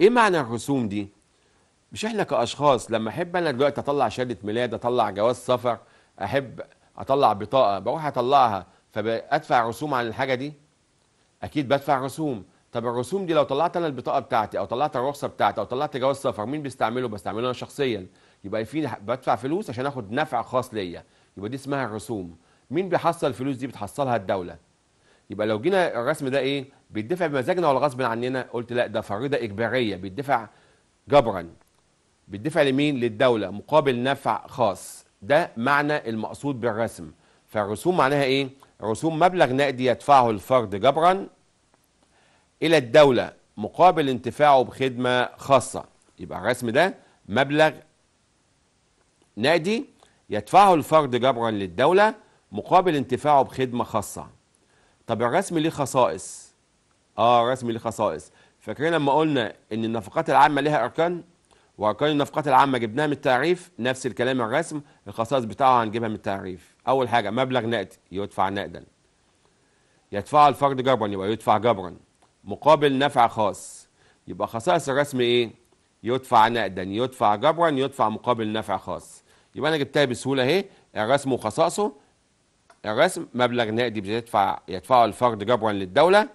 ايه معنى الرسوم دي مش احنا كاشخاص لما احب انا دلوقتي اطلع شهاده ميلاد اطلع جواز سفر احب اطلع بطاقه بروح اطلعها فادفع رسوم على الحاجه دي اكيد بدفع رسوم طب الرسوم دي لو طلعت انا البطاقه بتاعتي او طلعت الرخصه بتاعتي او طلعت جواز سفر مين بيستعمله بستعمله انا شخصيا يبقى في بدفع فلوس عشان اخد نفع خاص ليا يبقى دي اسمها الرسوم مين بيحصل الفلوس دي بتحصلها الدوله يبقى لو جينا الرسم ده ايه بيدفع بمزاجنا ولا غصب عننا قلت لا ده فريضه اجباريه بيدفع جبرا بيدفع لمين للدوله مقابل نفع خاص ده معنى المقصود بالرسم فالرسوم معناها ايه رسوم مبلغ نقدي يدفعه الفرد جبرا الى الدوله مقابل انتفاعه بخدمه خاصه يبقى الرسم ده مبلغ نقدي يدفعه الفرد جبرا للدولة مقابل انتفاعه بخدمة خاصة طب الرسم ليه خصائص اه الرسم ليه خصائص فاكرين لما قلنا ان النفقات العامة لها اركان واركان النفقات العامة جبناها من التعريف نفس الكلام الرسم الخصائص بتاعه هنجيبها من التعريف اول حاجة مبلغ نقد يدفع نقدا يدفع الفرد جبرا يبقى يدفع جبرا مقابل نفع خاص يبقى خصائص الرسم ايه يدفع نقدا يدفع جبرا يدفع مقابل نفع خاص يبقى انا جبتها بسهوله اهي الرسم وخصائصه الرسم مبلغ نقدي بيدفع يدفعه الفرد جبرا للدوله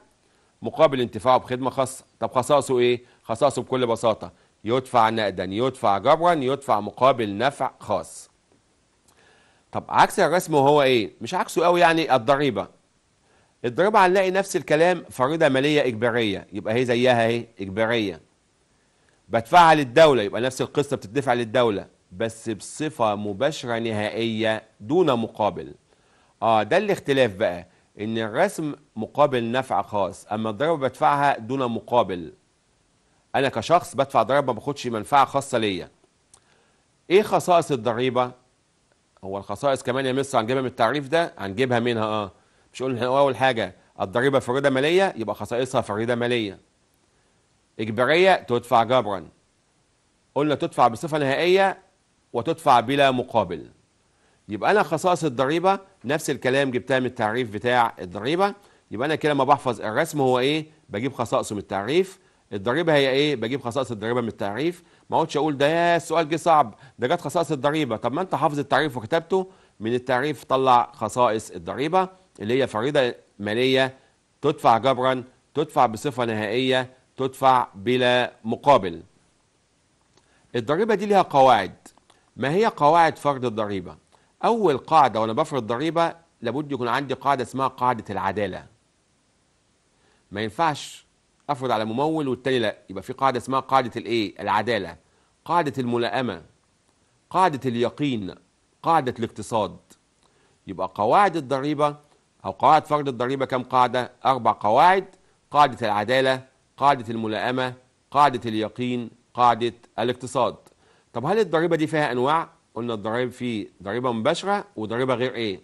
مقابل انتفاعه بخدمه خاصه طب خصائصه ايه خصائصه بكل بساطه يدفع نقدا يدفع جبرا يدفع مقابل نفع خاص طب عكس الرسم وهو ايه مش عكسه قوي يعني الضريبه الضريبه هنلاقي نفس الكلام فريضه ماليه اجباريه يبقى هي زيها اهي اجباريه بدفعها للدوله يبقى نفس القصه بتدفع للدوله بس بصفة مباشرة نهائية دون مقابل اه ده الاختلاف بقى ان الرسم مقابل نفع خاص اما الضربة بدفعها دون مقابل انا كشخص بدفع ضربة ما باخدش منفعة خاصة ليا ايه خصائص الضريبة هو الخصائص كمان يا مصر هنجيبها من التعريف ده هنجيبها منها اه مش قلنا اول حاجة الضريبة فريدة مالية يبقى خصائصها فريدة مالية إجبارية تدفع جبرا قلنا تدفع بصفة نهائية وتدفع بلا مقابل يبقى انا خصائص الضريبه نفس الكلام جبتها من التعريف بتاع الضريبه يبقى انا كده ما بحفظ الرسم هو ايه بجيب خصائصه من التعريف الضريبه هي ايه بجيب خصائص الضريبه من التعريف ما اقعدش اقول ده السؤال جه صعب ده جت خصائص الضريبه طب ما انت حافظ التعريف وكتبته من التعريف طلع خصائص الضريبه اللي هي فريضه ماليه تدفع جبرا تدفع بصفه نهائيه تدفع بلا مقابل الضريبه دي ليها قواعد ما هي قواعد فرض الضريبة أول قاعدة وأنا بفرض ضريبة لابد يكون عندي قاعدة اسمها قاعدة العدالة ما ينفعش أفرض على ممول والتاني لا يبقى في قاعدة اسمها قاعدة الإيه العدالة قاعدة الملائمة قاعدة اليقين قاعدة الاقتصاد يبقى قواعد الضريبة أو قواعد فرض الضريبة كم قاعدة أربع قواعد قاعدة العدالة قاعدة الملائمة قاعدة اليقين قاعدة الاقتصاد طب هل الضريبه دي فيها انواع قلنا الضرائب في ضريبه مباشره وضريبه غير ايه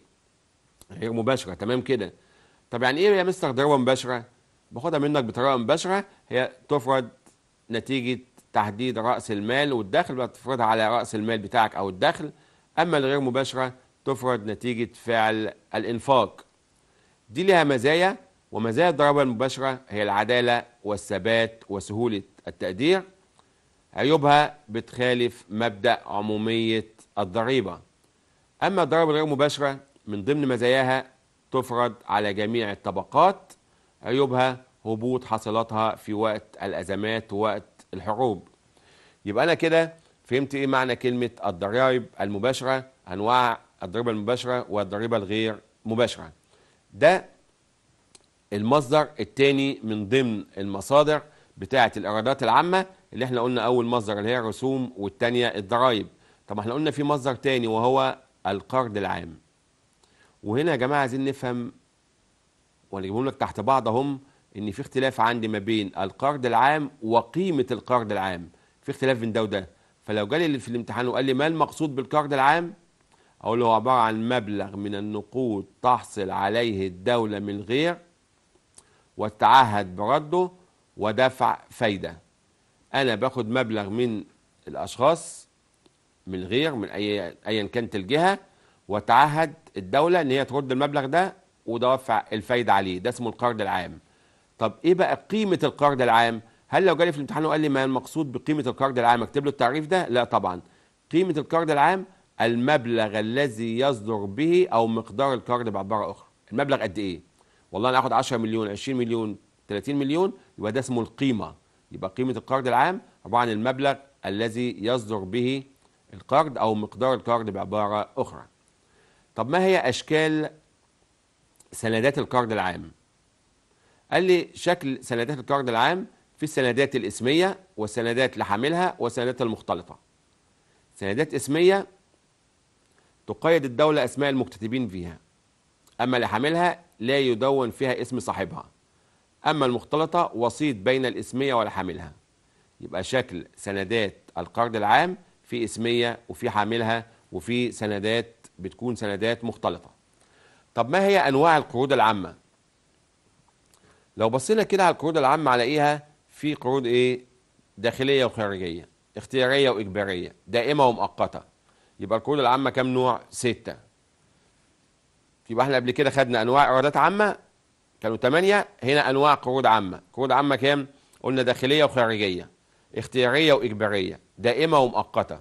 غير مباشره تمام كده طب يعني ايه يا مستر ضريبه مباشره باخدها منك بطريقه مباشره هي تفرض نتيجه تحديد راس المال والدخل بتفرضها على راس المال بتاعك او الدخل اما الغير مباشره تفرض نتيجه فعل الانفاق دي لها مزايا ومزايا الضريبه المباشره هي العداله والثبات وسهوله التقدير عيوبها بتخالف مبدأ عمومية الضريبة أما الضرائب الغير مباشرة من ضمن مزاياها تفرض على جميع الطبقات عيوبها هبوط حصلتها في وقت الأزمات ووقت الحروب يبقى أنا كده فهمت إيه معنى كلمة الضرائب المباشرة أنواع الضريبة المباشرة والضريبة الغير مباشرة ده المصدر الثاني من ضمن المصادر بتاعة الإيرادات العامة اللي احنا قلنا اول مصدر اللي هي الرسوم والثانيه الضرائب طب احنا قلنا في مصدر تاني وهو القرض العام وهنا يا جماعه عايزين نفهم وانا لك تحت بعض ان في اختلاف عندي ما بين القرض العام وقيمه القرض العام في اختلاف بين ده وده فلو جالي اللي في الامتحان وقال لي ما المقصود بالقرض العام اقول له هو عباره عن مبلغ من النقود تحصل عليه الدوله من غير وتعهد برده ودفع فايده انا باخد مبلغ من الاشخاص من غير من اي ايا كانت الجهه وتعهد الدوله ان هي ترد المبلغ ده ودوافع الفايده عليه ده اسمه القرض العام طب ايه بقى قيمه القرض العام هل لو جالي في الامتحان وقال لي ما المقصود بقيمه القرض العام اكتب له التعريف ده لا طبعا قيمه القرض العام المبلغ الذي يصدر به او مقدار القرض بعباره اخرى المبلغ قد ايه والله انا هاخد 10 مليون 20 مليون 30 مليون يبقى ده اسمه القيمه يبقى قيمة القرض العام عبارة عن المبلغ الذي يصدر به القرض أو مقدار القرض بعبارة أخرى طب ما هي أشكال سندات القرض العام قال لي شكل سندات القرض العام في السندات الاسمية والسندات لحاملها والسندات المختلطة سندات اسمية تقيد الدولة أسماء المكتتبين فيها أما لحاملها لا يدون فيها اسم صاحبها أما المختلطة وسيط بين الإسمية والحاملها يبقى شكل سندات القرض العام في إسمية وفي حاملها وفي سندات بتكون سندات مختلطة طب ما هي أنواع القروض العامة لو بصينا كده على القروض العامة على في قروض إيه داخلية وخارجية اختيارية وإجبارية دائمة ومؤقتة يبقى القروض العامة كم نوع ستة يبقى احنا قبل كده خدنا أنواع إيرادات عامة كانوا ثمانية هنا أنواع قروض عامة قروض عامة كام؟ قلنا داخلية وخارجية اختيارية وإجبارية دائمة ومؤقتة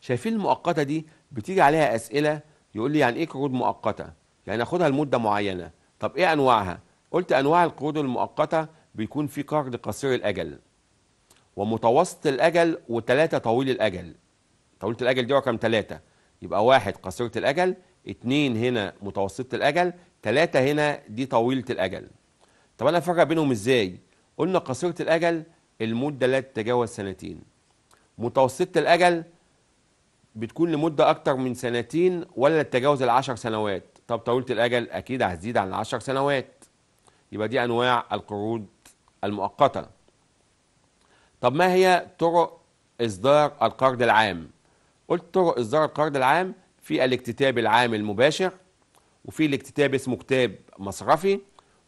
شايفين المؤقتة دي بتيجي عليها أسئلة يقول لي يعني إيه قروض مؤقتة؟ يعني أخدها لمدة معينة طب إيه أنواعها؟ قلت أنواع القروض المؤقتة بيكون في قرض قصير الأجل ومتوسط الأجل وثلاثة طويل الأجل طويلة الأجل دي رقم ثلاثة يبقى واحد قصيرة الأجل اتنين هنا متوسطة الأجل تلاتة هنا دي طويلة الأجل طب أنا أفرق بينهم إزاي؟ قلنا قصيرة الأجل المدة لا تتجاوز سنتين متوسطة الأجل بتكون لمدة أكتر من سنتين ولا تتجاوز العشر سنوات طب طويلة الأجل أكيد هتزيد عن العشر سنوات يبقى دي أنواع القروض المؤقتة طب ما هي طرق إصدار القرض العام؟ قلت طرق إصدار القرض العام في الاكتتاب العام المباشر وفي الاكتتاب اسمه كتاب مصرفي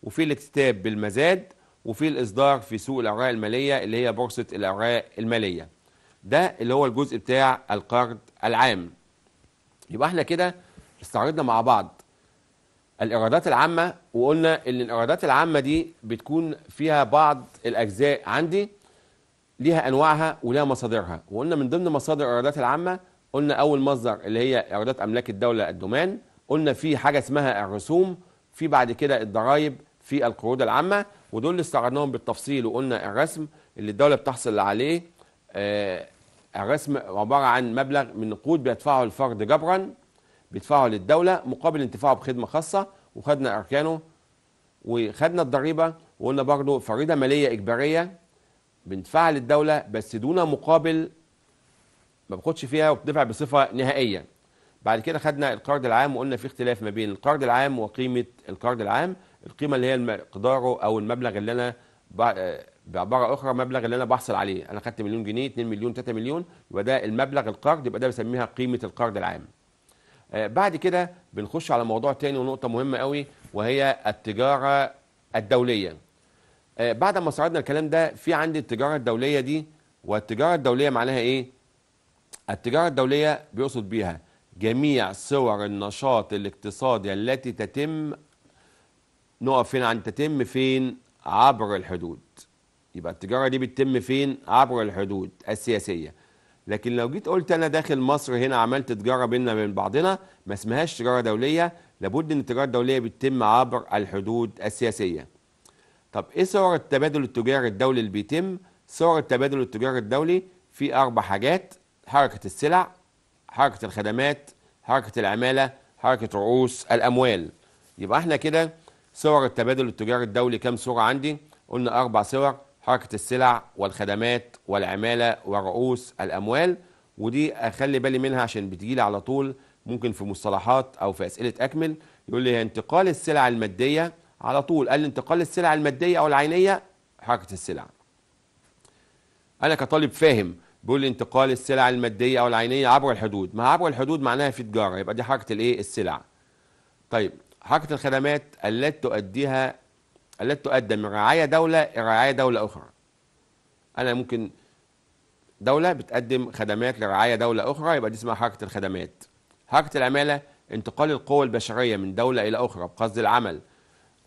وفي الاكتتاب بالمزاد وفي الاصدار في سوق الاوراق الماليه اللي هي بورصه الاوراق الماليه ده اللي هو الجزء بتاع القرض العام يبقى احنا كده استعرضنا مع بعض الايرادات العامه وقلنا ان الايرادات العامه دي بتكون فيها بعض الاجزاء عندي ليها انواعها ولها مصادرها وقلنا من ضمن مصادر الايرادات العامه قلنا أول مصدر اللي هي إيرادات أملاك الدولة الدومان قلنا في حاجة اسمها الرسوم في بعد كده الضرايب في القروض العامة ودول اللي استعرضناهم بالتفصيل وقلنا الرسم اللي الدولة بتحصل عليه آه الرسم عبارة عن مبلغ من نقود بيدفعه الفرد جبرا بيدفعه للدولة مقابل انتفاعه بخدمة خاصة وخدنا أركانه وخدنا الضريبة وقلنا برضه فريدة مالية إجبارية بندفعها للدولة بس دون مقابل ما باخدش فيها وبتدفع بصفه نهائيه بعد كده خدنا القرض العام وقلنا في اختلاف ما بين القرض العام وقيمه القرض العام القيمه اللي هي مقداره او المبلغ اللي انا بعباره اخرى المبلغ اللي انا بحصل عليه انا خدت مليون جنيه 2 مليون 3 مليون يبقى ده المبلغ القرض يبقى ده بسميها قيمه القرض العام آه، بعد كده بنخش على موضوع تاني ونقطه مهمه قوي وهي التجاره الدوليه آه، بعد ما صعدنا الكلام ده في عندي التجاره الدوليه دي والتجاره الدوليه معناها ايه التجارة الدولية بيقصد بيها جميع صور النشاط الاقتصادي التي تتم نقف فين عن تتم فين عبر الحدود يبقى التجارة دي بتتم فين عبر الحدود السياسية لكن لو جيت قلت أنا داخل مصر هنا عملت تجارة بيننا وبين بعضنا ما اسمهاش تجارة دولية لابد أن التجارة الدولية بتتم عبر الحدود السياسية طب إيه صور التبادل التجاري الدولي اللي بيتم؟ صور التبادل التجاري الدولي في أربع حاجات حركة السلع حركة الخدمات حركة العمالة حركة رؤوس الأموال يبقى احنا كده صور التبادل التجاري الدولي كام صورة عندي قلنا أربع صور حركة السلع والخدمات والعمالة ورؤوس الأموال ودي أخلي بالي منها عشان بتجيلي على طول ممكن في مصطلحات أو في أسئلة أكمل يقول لي انتقال السلع المادية على طول قال لي انتقال السلع المادية أو العينية حركة السلع أنا كطالب فاهم بيقول انتقال السلع الماديه او العينيه عبر الحدود ما عبر الحدود معناها في تجاره يبقى دي حركه الايه السلع طيب حركه الخدمات التي تؤديها التي تؤدى من رعايه دوله الى رعايه دوله اخرى انا ممكن دوله بتقدم خدمات لرعايه دوله اخرى يبقى دي اسمها حركه الخدمات حركه العماله انتقال القوى البشريه من دوله الى اخرى بقصد العمل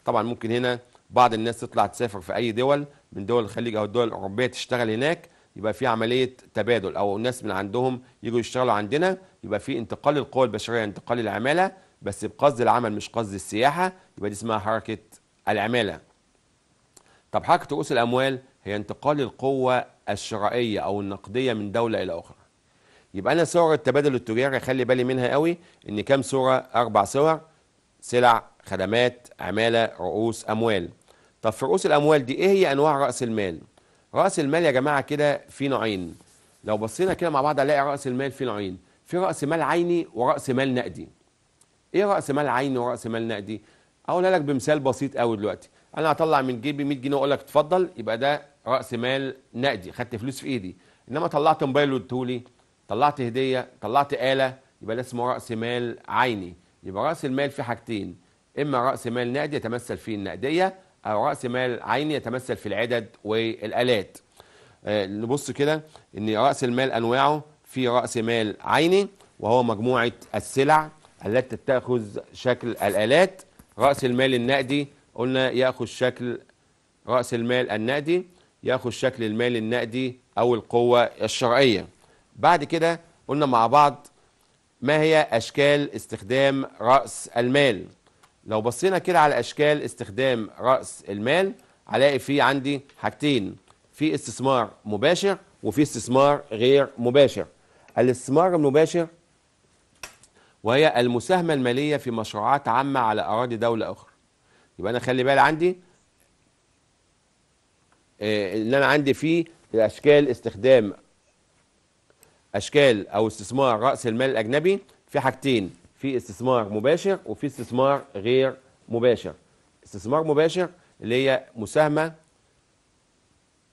طبعا ممكن هنا بعض الناس تطلع تسافر في اي دول من دول الخليج او الدول الاوروبيه تشتغل هناك يبقى في عمليه تبادل او ناس من عندهم يجوا يشتغلوا عندنا يبقى في انتقال القوى البشريه انتقال العماله بس بقصد العمل مش قصد السياحه يبقى دي اسمها حركه العماله طب حركه رؤوس الاموال هي انتقال القوه الشرائيه او النقديه من دوله الى اخرى يبقى انا صور التبادل التجاري خلي بالي منها قوي ان كام صوره اربع صور سلع خدمات عماله رؤوس اموال طب في رؤوس الاموال دي ايه هي انواع راس المال راس المال يا جماعه كده في نوعين لو بصينا كده مع بعض هنلاقي راس المال في نوعين في راس مال عيني وراس مال نقدي ايه راس مال عيني وراس مال نقدي اقولها لك بمثال بسيط قوي دلوقتي انا هطلع من جيبي 100 جنيه واقول لك اتفضل يبقى ده راس مال نقدي خدت فلوس في ايدي انما طلعت موبايل واديتهولي طلعت هديه طلعت اله يبقى ده اسمه راس مال عيني يبقى راس المال في حاجتين اما راس مال نقدي يتمثل فيه النقديه أو رأس مال عيني يتمثل في العدد والآلات آه، نبص كده ان راس المال انواعه في راس مال عيني وهو مجموعه السلع التي تتخذ شكل الالات راس المال النقدي قلنا ياخذ شكل راس المال النقدي ياخذ شكل المال النقدي او القوه الشرعيه بعد كده قلنا مع بعض ما هي اشكال استخدام راس المال لو بصينا كده على اشكال استخدام راس المال هلاقي في عندي حاجتين في استثمار مباشر وفي استثمار غير مباشر الاستثمار المباشر وهي المساهمه الماليه في مشروعات عامه على اراضي دوله اخرى يبقى انا خلي بالي عندي ان آه، انا عندي في الاشكال استخدام اشكال او استثمار راس المال الاجنبي في حاجتين في استثمار مباشر وفي استثمار غير مباشر استثمار مباشر اللي هي مساهمه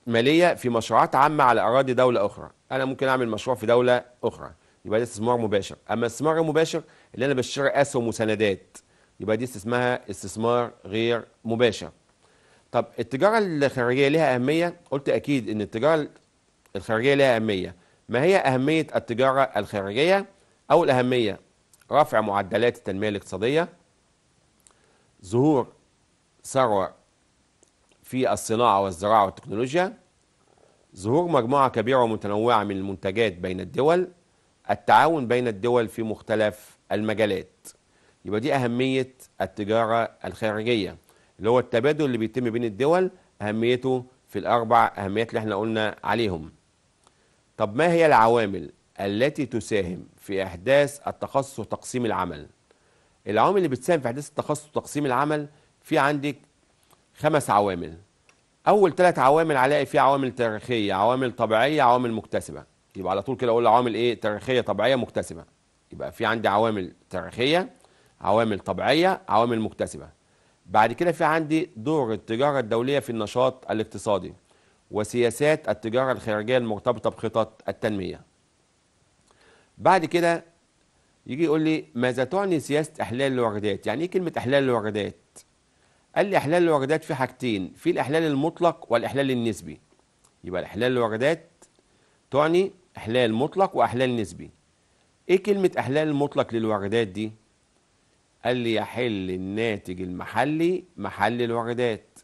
ماليه في مشروعات عامه على اراضي دوله اخرى انا ممكن اعمل مشروع في دوله اخرى يبقى ده استثمار مباشر اما الاستثمار المباشر اللي انا بشتري اسهم وسندات يبقى دي اسمها استثمار غير مباشر طب التجاره الخارجيه لها اهميه قلت اكيد ان التجاره الخارجيه لها اهميه ما هي اهميه التجاره الخارجيه او الاهميه رفع معدلات التنمية الاقتصادية ظهور ثروة في الصناعة والزراعة والتكنولوجيا ظهور مجموعة كبيرة ومتنوعة من المنتجات بين الدول التعاون بين الدول في مختلف المجالات يبقى دي أهمية التجارة الخارجية اللي هو التبادل اللي بيتم بين الدول أهميته في الأربع أهميات اللي احنا قلنا عليهم طب ما هي العوامل التي تساهم في احداث التخصص وتقسيم العمل العوامل اللي بتساهم في احداث التخصص وتقسيم العمل في عندك خمس عوامل اول ثلاث عوامل هلاقي فيها عوامل تاريخيه عوامل طبيعيه عوامل مكتسبه يبقى على طول كده اقول عوامل ايه تاريخيه طبيعيه مكتسبه يبقى في عندي عوامل تاريخيه عوامل طبيعيه عوامل مكتسبه بعد كده في عندي دور التجاره الدوليه في النشاط الاقتصادي وسياسات التجاره الخارجيه المرتبطه بخطط التنميه بعد كده يجي يقول لي ماذا تعني سياسة إحلال الواردات يعني إيه كلمة إحلال الواردات قال لي إحلال الواردات في حاجتين في الإحلال المطلق والإحلال النسبي يبقى الإحلال الواردات تعني إحلال مطلق وإحلال نسبي إيه كلمة إحلال المطلق للواردات دي قال لي يحل الناتج المحلي محل الواردات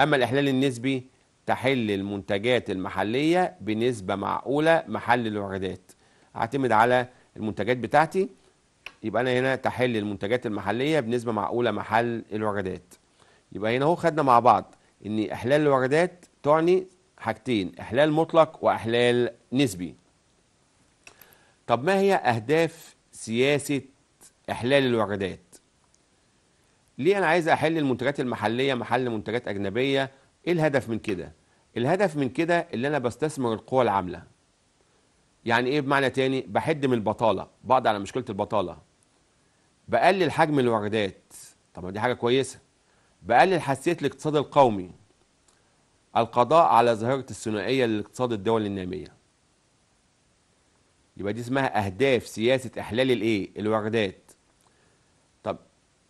أما الإحلال النسبي تحل المنتجات المحلية بنسبة معقولة محل الواردات هعتمد على المنتجات بتاعتي يبقى انا هنا تحل المنتجات المحليه بنسبه معقوله محل الوردات يبقى هنا اهو خدنا مع بعض ان احلال الوردات تعني حاجتين احلال مطلق واحلال نسبي طب ما هي اهداف سياسه احلال الوردات ليه انا عايز احل المنتجات المحليه محل منتجات اجنبيه ايه الهدف من كده الهدف من كده اللي انا بستثمر القوى العامله يعني ايه بمعنى تاني بحد من البطاله بقضي على مشكله البطاله بقلل حجم الواردات طب دي حاجه كويسه بقلل حساسيه الاقتصاد القومي القضاء على ظاهره الثنائيه للاقتصاد الدول الناميه يبقى دي اسمها اهداف سياسه احلال الايه الواردات طب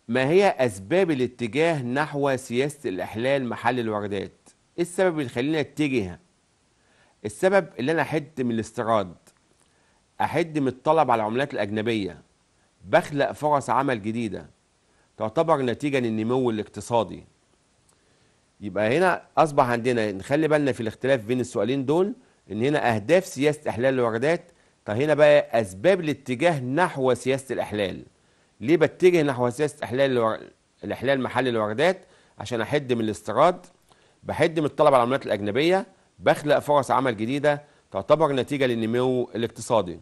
ما هي اسباب الاتجاه نحو سياسه الاحلال محل الواردات ايه السبب اللي يخلينا اتجه السبب اللي انا حد من الاستيراد أحد من الطلب على العملات الأجنبية بخلق فرص عمل جديدة تعتبر نتيجة للنمو الاقتصادي يبقى هنا أصبح عندنا نخلي بالنا في الاختلاف بين السؤالين دول إن هنا أهداف سياسة إحلال الواردات طب هنا بقى أسباب الاتجاه نحو سياسة الإحلال ليه بتجه نحو سياسة إحلال الور... الإحلال محل الواردات عشان أحد من الاستيراد بحد من الطلب على العملات الأجنبية بخلق فرص عمل جديدة تعتبر نتيجه للنمو الاقتصادي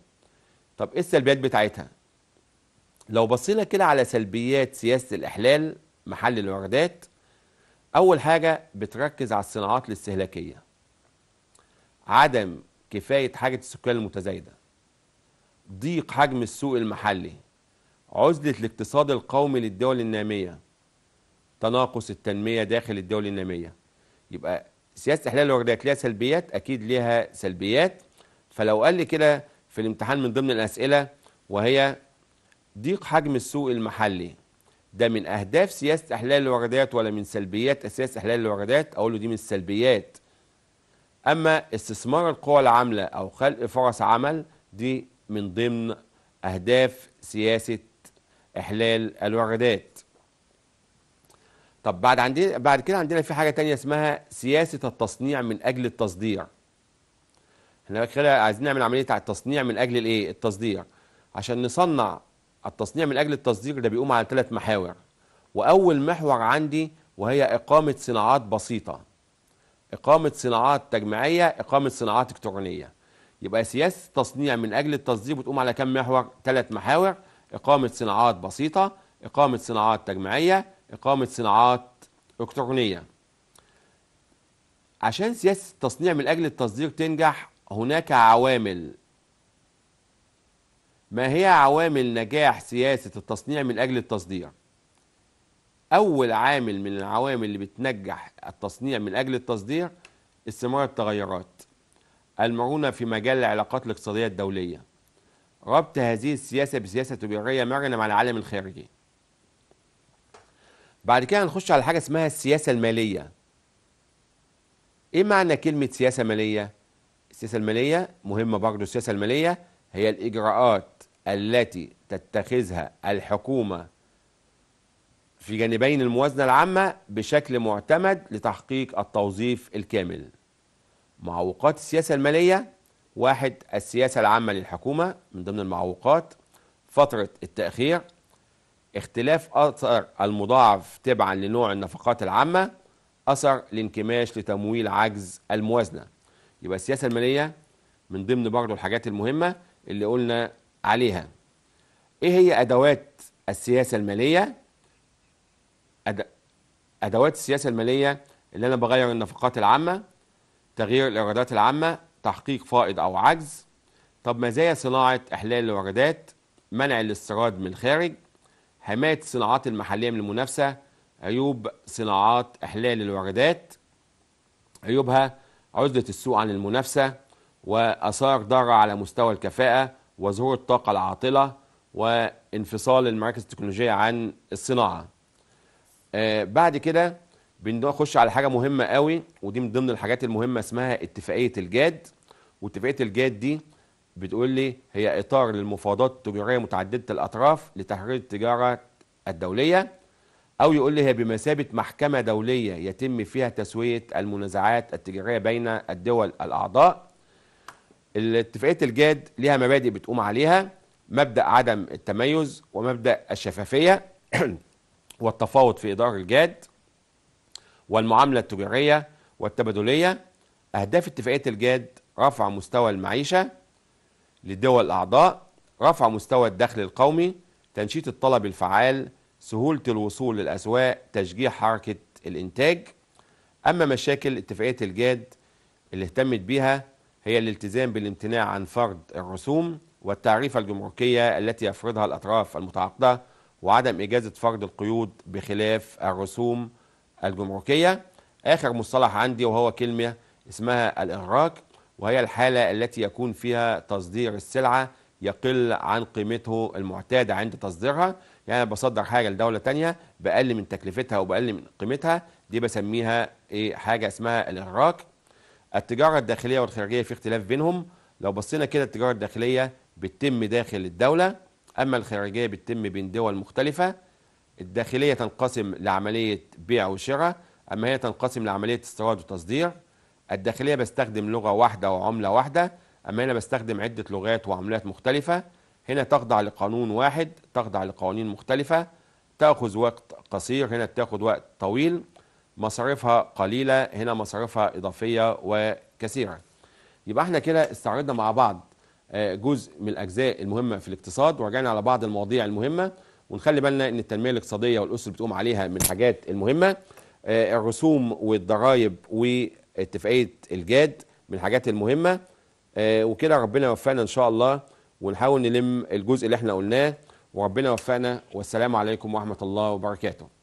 طب ايه السلبيات بتاعتها لو بصينا كده على سلبيات سياسه الاحلال محل الواردات اول حاجه بتركز على الصناعات الاستهلاكيه عدم كفايه حاجه السكان المتزايده ضيق حجم السوق المحلي عزله الاقتصاد القومي للدول الناميه تناقص التنميه داخل الدول الناميه يبقى سياسه الاحلال الوردات ليها سلبيات اكيد ليها سلبيات فلو قال لي كده في الامتحان من ضمن الاسئله وهي ضيق حجم السوق المحلي ده من اهداف سياسه احلال الواردات ولا من سلبيات اساس احلال الواردات اقول له دي من السلبيات اما استثمار القوى العامله او خلق فرص عمل دي من ضمن اهداف سياسه احلال الواردات طب بعد عندنا بعد كده عندنا في حاجه تانية اسمها سياسه التصنيع من اجل التصدير احنا كده عايزين نعمل عمليه التصنيع من اجل الايه التصدير عشان نصنع التصنيع من اجل التصدير ده بيقوم على ثلاث محاور واول محور عندي وهي اقامه صناعات بسيطه اقامه صناعات تجميعيه اقامه صناعات الكترونيه يبقى سياسه التصنيع من اجل التصدير بتقوم على كم محور ثلاث محاور اقامه صناعات بسيطه اقامه صناعات تجميعيه إقامة صناعات إلكترونية عشان سياسة التصنيع من أجل التصدير تنجح هناك عوامل ما هي عوامل نجاح سياسة التصنيع من أجل التصدير؟ أول عامل من العوامل اللي بتنجح التصنيع من أجل التصدير استمرار التغيرات المرونة في مجال العلاقات الاقتصادية الدولية ربط هذه السياسة بسياسة تجارية مرنة مع العالم الخارجي بعد كده هنخش على حاجه اسمها السياسه الماليه ايه معنى كلمه سياسه ماليه السياسه الماليه مهمه برضه السياسه الماليه هي الاجراءات التي تتخذها الحكومه في جانبين الموازنه العامه بشكل معتمد لتحقيق التوظيف الكامل معوقات السياسه الماليه واحد السياسه العامه للحكومه من ضمن المعوقات فتره التاخير اختلاف أثر المضاعف تبعا لنوع النفقات العامة أثر الانكماش لتمويل عجز الموازنة يبقى السياسة المالية من ضمن برضه الحاجات المهمة اللي قلنا عليها إيه هي أدوات السياسة المالية أدوات السياسة المالية اللي أنا بغير النفقات العامة تغيير الإيرادات العامة تحقيق فائض أو عجز طب مزايا صناعة إحلال الواردات منع الاستيراد من الخارج حماية الصناعات المحلية من المنافسة عيوب صناعات إحلال الواردات عيوبها عزلة السوق عن المنافسة وآثار ضارة على مستوى الكفاءة وظهور الطاقة العاطلة وانفصال المراكز التكنولوجية عن الصناعة آه، بعد كده بنخش على حاجة مهمة قوي ودي من ضمن الحاجات المهمة اسمها اتفاقية الجاد واتفاقية الجاد دي بتقول لي هي إطار للمفاوضات التجارية متعددة الأطراف لتحرير التجارة الدولية أو يقول لي هي بمثابة محكمة دولية يتم فيها تسوية المنازعات التجارية بين الدول الأعضاء اتفاقية الجاد ليها مبادئ بتقوم عليها مبدأ عدم التميز ومبدأ الشفافية والتفاوض في إدارة الجاد والمعاملة التجارية والتبادلية أهداف اتفاقية الجاد رفع مستوى المعيشة للدول الأعضاء رفع مستوى الدخل القومي تنشيط الطلب الفعال سهولة الوصول للأسواق تشجيع حركة الإنتاج أما مشاكل اتفاقية الجاد اللي اهتمت بها هي الالتزام بالامتناع عن فرض الرسوم والتعريفة الجمركية التي يفرضها الأطراف المتعاقدة وعدم إجازة فرض القيود بخلاف الرسوم الجمركية آخر مصطلح عندي وهو كلمة اسمها الإغراق وهي الحالة التي يكون فيها تصدير السلعة يقل عن قيمته المعتادة عند تصديرها يعني بصدر حاجة لدولة تانية بأقل من تكلفتها وبأقل من قيمتها دي بسميها إيه حاجة اسمها الإغراق التجارة الداخلية والخارجية في اختلاف بينهم لو بصينا كده التجارة الداخلية بتتم داخل الدولة أما الخارجية بتتم بين دول مختلفة الداخلية تنقسم لعملية بيع وشراء أما هي تنقسم لعملية استيراد وتصدير الداخلية بستخدم لغة واحدة وعملة واحدة أما هنا بستخدم عدة لغات وعملات مختلفة هنا تخضع لقانون واحد تخضع لقوانين مختلفة تأخذ وقت قصير هنا بتاخد وقت طويل مصاريفها قليلة هنا مصاريفها إضافية وكثيرة يبقى احنا كده استعرضنا مع بعض آه، جزء من الأجزاء المهمة في الاقتصاد ورجعنا على بعض المواضيع المهمة ونخلي بالنا ان التنمية الاقتصادية والأسس بتقوم عليها من الحاجات المهمة آه، الرسوم والضرائب و اتفاقيه الجاد من الحاجات المهمه آه، وكده ربنا يوفقنا ان شاء الله ونحاول نلم الجزء اللي احنا قلناه وربنا يوفقنا والسلام عليكم ورحمه الله وبركاته